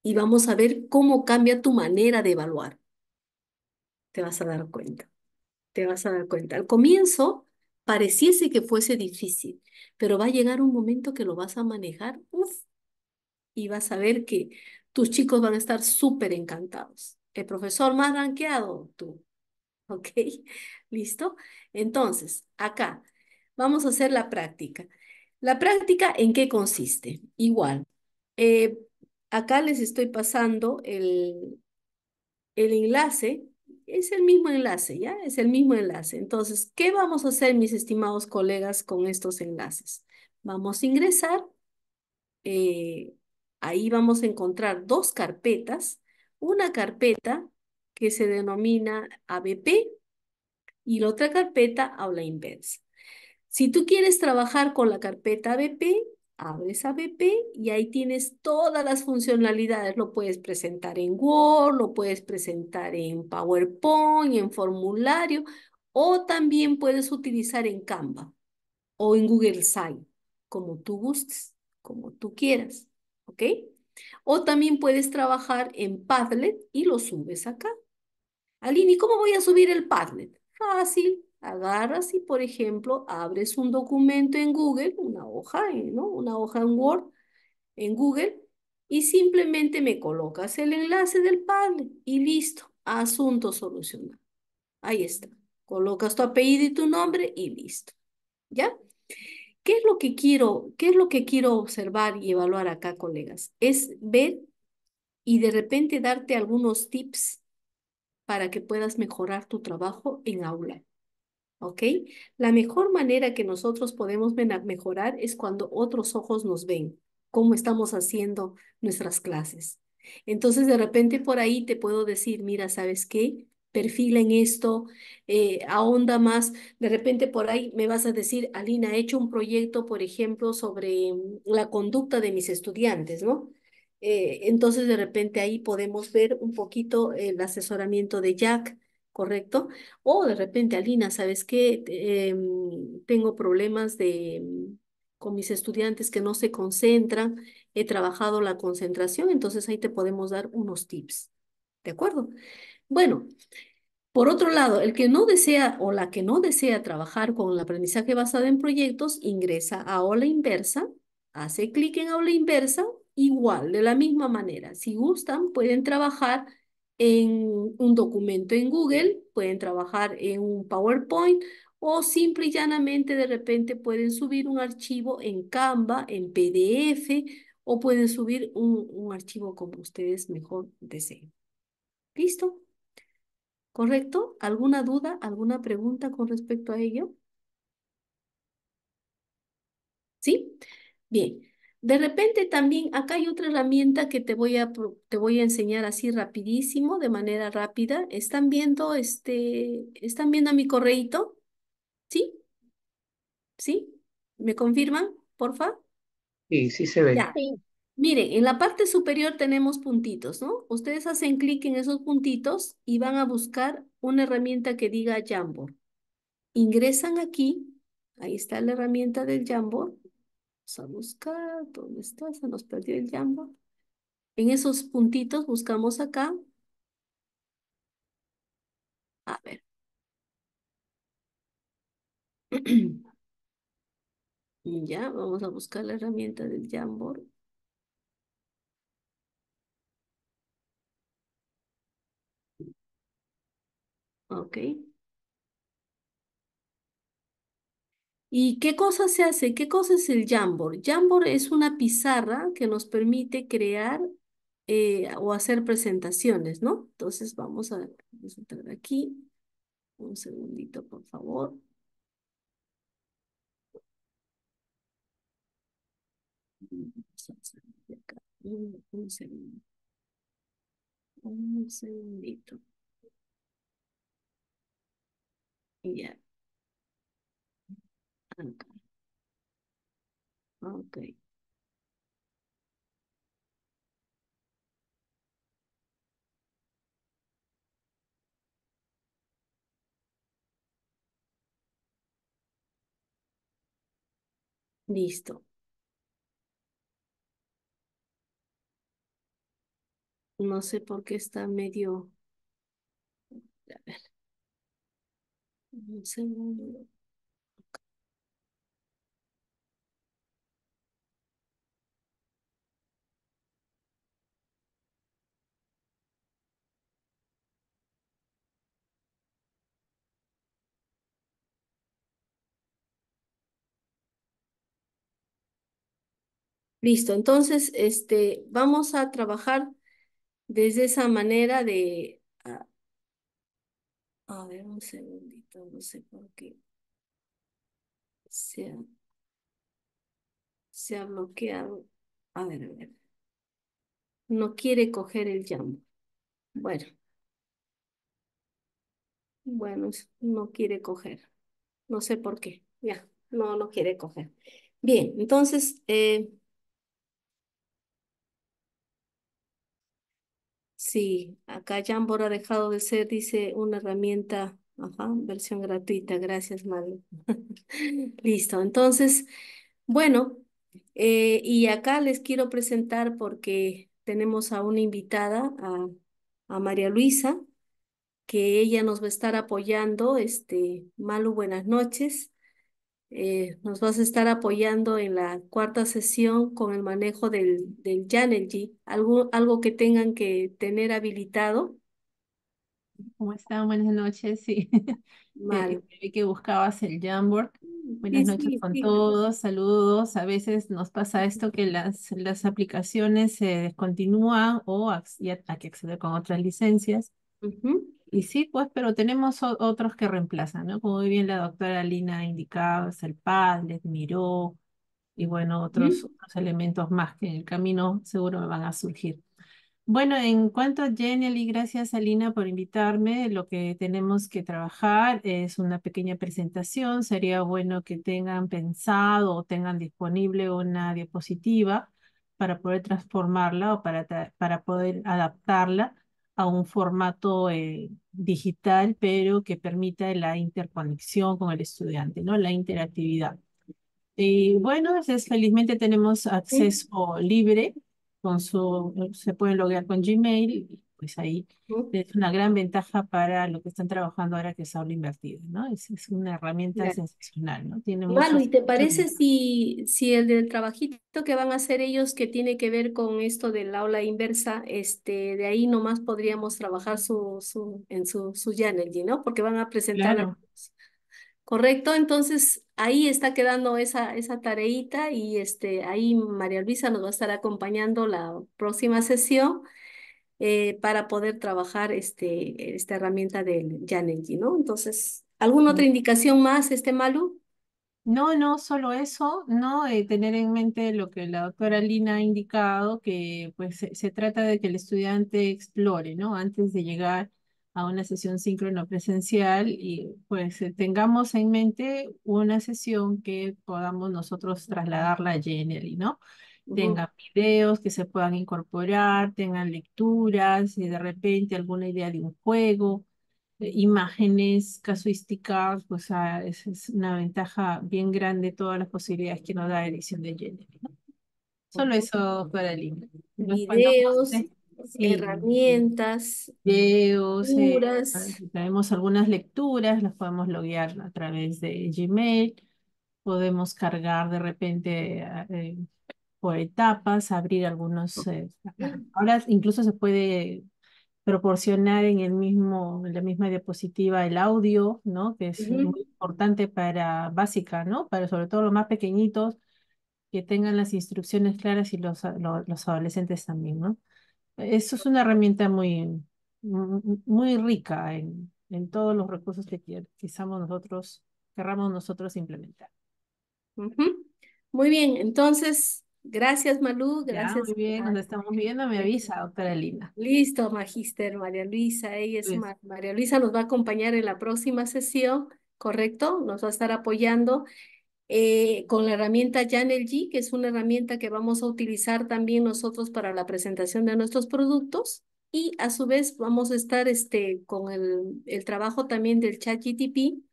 Y vamos a ver cómo cambia tu manera de evaluar. Te vas a dar cuenta. Te vas a dar cuenta. Al comienzo pareciese que fuese difícil, pero va a llegar un momento que lo vas a manejar, y vas a ver que tus chicos van a estar súper encantados. El profesor más ranqueado, tú. ¿Ok? ¿Listo? Entonces, acá vamos a hacer la práctica. La práctica, ¿en qué consiste? Igual, eh, acá les estoy pasando el, el enlace, es el mismo enlace, ¿ya? Es el mismo enlace. Entonces, ¿qué vamos a hacer, mis estimados colegas, con estos enlaces? Vamos a ingresar, eh, ahí vamos a encontrar dos carpetas, una carpeta que se denomina ABP y la otra carpeta aula inversa. Si tú quieres trabajar con la carpeta ABP, abres ABP y ahí tienes todas las funcionalidades. Lo puedes presentar en Word, lo puedes presentar en PowerPoint, en formulario, o también puedes utilizar en Canva o en Google Site, como tú gustes, como tú quieras, ¿ok? O también puedes trabajar en Padlet y lo subes acá. Aline, ¿cómo voy a subir el Padlet? Fácil, Agarras y, por ejemplo, abres un documento en Google, una hoja, ¿no? Una hoja en Word, en Google, y simplemente me colocas el enlace del padre y listo, asunto solucionado. Ahí está. Colocas tu apellido y tu nombre y listo. ¿Ya? ¿Qué es lo que quiero, qué es lo que quiero observar y evaluar acá, colegas? Es ver y de repente darte algunos tips para que puedas mejorar tu trabajo en aula. La mejor manera que nosotros podemos mejorar es cuando otros ojos nos ven, cómo estamos haciendo nuestras clases. Entonces, de repente por ahí te puedo decir, mira, ¿sabes qué? Perfila en esto, eh, ahonda más. De repente por ahí me vas a decir, Alina, he hecho un proyecto, por ejemplo, sobre mm, la conducta de mis estudiantes, ¿no? Eh, entonces, de repente ahí podemos ver un poquito el asesoramiento de Jack, ¿correcto? O de repente, Alina, ¿sabes qué? Em, tengo problemas de, em, con mis estudiantes que no se concentran, he trabajado la concentración, entonces ahí te podemos dar unos tips, ¿de acuerdo? Bueno, por otro lado, el que no desea o la que no desea trabajar con el aprendizaje basado en proyectos ingresa a ola inversa, hace clic en aula inversa, igual, de la misma manera. Si gustan, pueden trabajar en un documento en Google, pueden trabajar en un PowerPoint o simple y llanamente de repente pueden subir un archivo en Canva, en PDF o pueden subir un, un archivo como ustedes mejor deseen. ¿Listo? ¿Correcto? ¿Alguna duda, alguna pregunta con respecto a ello? ¿Sí? Bien. De repente también acá hay otra herramienta que te voy a, te voy a enseñar así rapidísimo, de manera rápida. ¿Están viendo este, están viendo a mi correito? ¿Sí? ¿Sí? ¿Me confirman, porfa? Sí, sí se ve. Miren, en la parte superior tenemos puntitos, ¿no? Ustedes hacen clic en esos puntitos y van a buscar una herramienta que diga Jamboard. Ingresan aquí, ahí está la herramienta del Jamboard Vamos a buscar, ¿dónde está? Se nos perdió el jambo. En esos puntitos buscamos acá. A ver. ya, vamos a buscar la herramienta del Jamboard. Ok. ¿Y qué cosa se hace? ¿Qué cosa es el Jamboard? Jamboard es una pizarra que nos permite crear eh, o hacer presentaciones, ¿no? Entonces vamos a, entrar aquí. Un segundito, por favor. Un, segundito. Un segundito. Ya, okay, Listo. No sé por qué está medio... A ver. Un segundo. Listo, entonces este, vamos a trabajar desde esa manera de... Ah, a, ver, un segundito, no sé por qué. Se ha, se ha bloqueado. A ver, a ver. No quiere coger el llamo, Bueno. Bueno, no quiere coger. No sé por qué. Ya, no, lo quiere coger. Bien, entonces... Eh, Sí, acá Jamboard ha dejado de ser, dice, una herramienta, ajá, versión gratuita. Gracias, Malu. Listo, entonces, bueno, eh, y acá les quiero presentar porque tenemos a una invitada, a, a María Luisa, que ella nos va a estar apoyando. Este, Malu, buenas noches. Eh, nos vas a estar apoyando en la cuarta sesión con el manejo del, del Janergy, algo, que tengan que tener habilitado. ¿Cómo están? Buenas noches. Sí. Vale. Vi que buscabas el Jamboard. Buenas noches con todos, saludos. A veces nos pasa esto que las, las aplicaciones se descontinúan o hay que acceder con otras licencias y sí, pues, pero tenemos otros que reemplazan, ¿no? Como muy bien la doctora Lina indicado, es el Padlet, Miró, y bueno, ¿Mm? otros, elementos más que en el camino seguro me van a surgir. Bueno, en cuanto a Jenny, gracias a Lina por invitarme. Lo que tenemos que trabajar es una pequeña presentación. Sería bueno que tengan pensado o tengan disponible una diapositiva para poder transformarla o para, para poder adaptarla a un formato eh, digital, pero que permita la interconexión con el estudiante, ¿no? La interactividad. Y bueno, felizmente tenemos acceso libre, con su, se pueden lograr con Gmail pues ahí es una gran ventaja para lo que están trabajando ahora que es aula invertida, ¿no? Es, es una herramienta sensacional, ¿no? Tiene ¿y te parece si, si el del trabajito que van a hacer ellos que tiene que ver con esto del aula inversa, este, de ahí nomás podríamos trabajar su, su, en su, su ¿no? Porque van a presentar... Correcto, entonces ahí está quedando esa, esa tareita y este, ahí María Luisa nos va a estar acompañando la próxima sesión. Eh, para poder trabajar este, esta herramienta del Janeji, ¿no? Entonces, ¿alguna otra indicación más, este Malu? No, no, solo eso, ¿no? Eh, tener en mente lo que la doctora Lina ha indicado, que pues se, trata de que el estudiante explore, ¿no? Antes de llegar a una sesión síncrono presencial y pues eh, tengamos en mente una sesión que podamos nosotros trasladarla a Genially, ¿no? tengan videos que se puedan incorporar, tengan lecturas y de repente alguna idea de un juego, eh, imágenes casuísticas, pues ah, es, una ventaja bien grande todas las posibilidades que nos da la edición de Gmail, Solo eso para el link. Videos, eh, herramientas, videos, lecturas. Eh, tenemos algunas lecturas, las podemos loguear a través de Gmail, podemos cargar de repente por etapas, abrir algunos... Eh, ahora incluso se puede proporcionar en el mismo, en la misma diapositiva el audio, ¿no? Que es muy importante para básica, ¿no? Para sobre todo los más pequeñitos que tengan las instrucciones claras y los, los, adolescentes también, ¿no? Eso es una herramienta muy, muy rica en, en todos los recursos que quisamos nosotros, querramos nosotros implementar. Muy bien, entonces Gracias, Malú. Gracias. muy bien, Cuando estamos viendo. Me este avisa, doctora Listo, Magíster María Luisa. Ella es pues María Luisa nos va a acompañar en la próxima sesión, ¿correcto? Nos va a estar apoyando eh, con la herramienta Janel G, que es una herramienta que vamos a utilizar también nosotros para la presentación de nuestros productos. Y a su vez vamos a estar este, con el, el trabajo también del chat GTP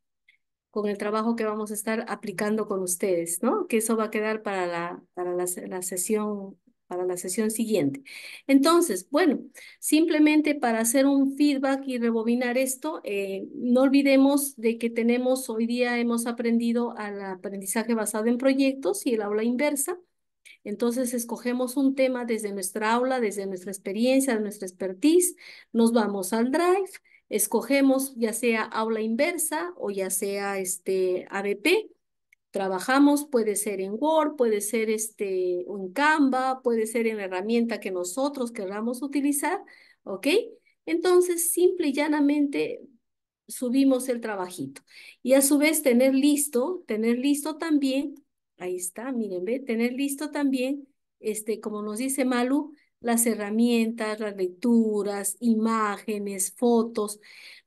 con el trabajo que vamos a estar aplicando con ustedes, ¿no? Que eso va a quedar para la, para la, la sesión para la sesión siguiente. Entonces, bueno, simplemente para hacer un feedback y rebobinar esto, eh, no olvidemos de que tenemos, hoy día hemos aprendido al aprendizaje basado en proyectos y el aula inversa. Entonces, escogemos un tema desde nuestra aula, desde nuestra experiencia, de nuestra expertise, nos vamos al drive, Escogemos ya sea aula inversa o ya sea este ABP. Trabajamos, puede ser en Word, puede ser este, en Canva, puede ser en la herramienta que nosotros queramos utilizar, ¿ok? Entonces, simple y llanamente subimos el trabajito. Y a su vez tener listo, tener listo también, ahí está, miren, tener listo también, este, como nos dice Malu, las herramientas, las lecturas, imágenes, fotos.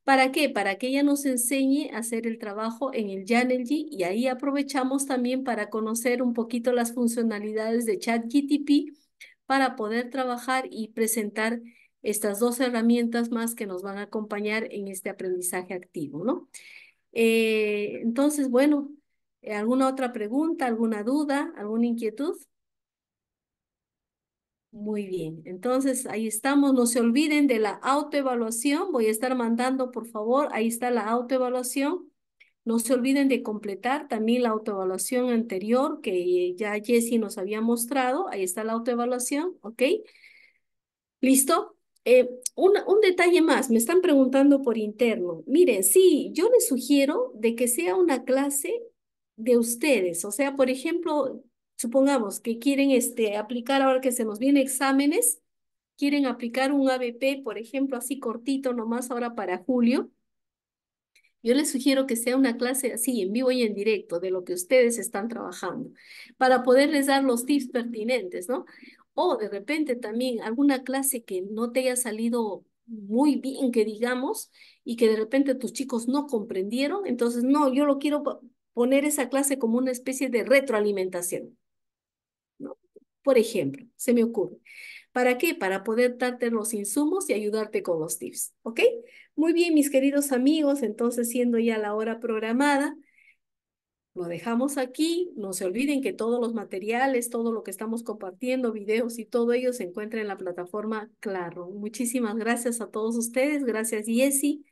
¿Para qué? Para que ella nos enseñe a hacer el trabajo en el Janergy y ahí aprovechamos también para conocer un poquito las funcionalidades de ChatGTP para poder trabajar y presentar estas dos herramientas más que nos van a acompañar en este aprendizaje activo, ¿no? Eh, entonces, bueno, ¿alguna otra pregunta, alguna duda, alguna inquietud? Muy bien, entonces ahí estamos. No se olviden de la autoevaluación. Voy a estar mandando, por favor, ahí está la autoevaluación. No se olviden de completar también la autoevaluación anterior que ya Jesse nos había mostrado. Ahí está la autoevaluación, ¿ok? ¿Listo? Eh, un, un detalle más, me están preguntando por interno. Miren, sí, yo les sugiero de que sea una clase de ustedes. O sea, por ejemplo, supongamos que quieren este, aplicar ahora que se nos vienen exámenes, quieren aplicar un ABP, por ejemplo, así cortito nomás ahora para julio, yo les sugiero que sea una clase así, en vivo y en directo, de lo que ustedes están trabajando, para poderles dar los tips pertinentes, ¿no? O de repente también alguna clase que no te haya salido muy bien, que digamos, y que de repente tus chicos no comprendieron, entonces, no, yo lo quiero poner esa clase como una especie de retroalimentación. Por ejemplo, se me ocurre. ¿Para qué? Para poder darte los insumos y ayudarte con los tips, ¿ok? Muy bien, mis queridos amigos, entonces siendo ya la hora programada, lo dejamos aquí. No se olviden que todos los materiales, todo lo que estamos compartiendo, videos y todo ello se encuentra en la plataforma Claro. Muchísimas gracias a todos ustedes. Gracias, Yesi.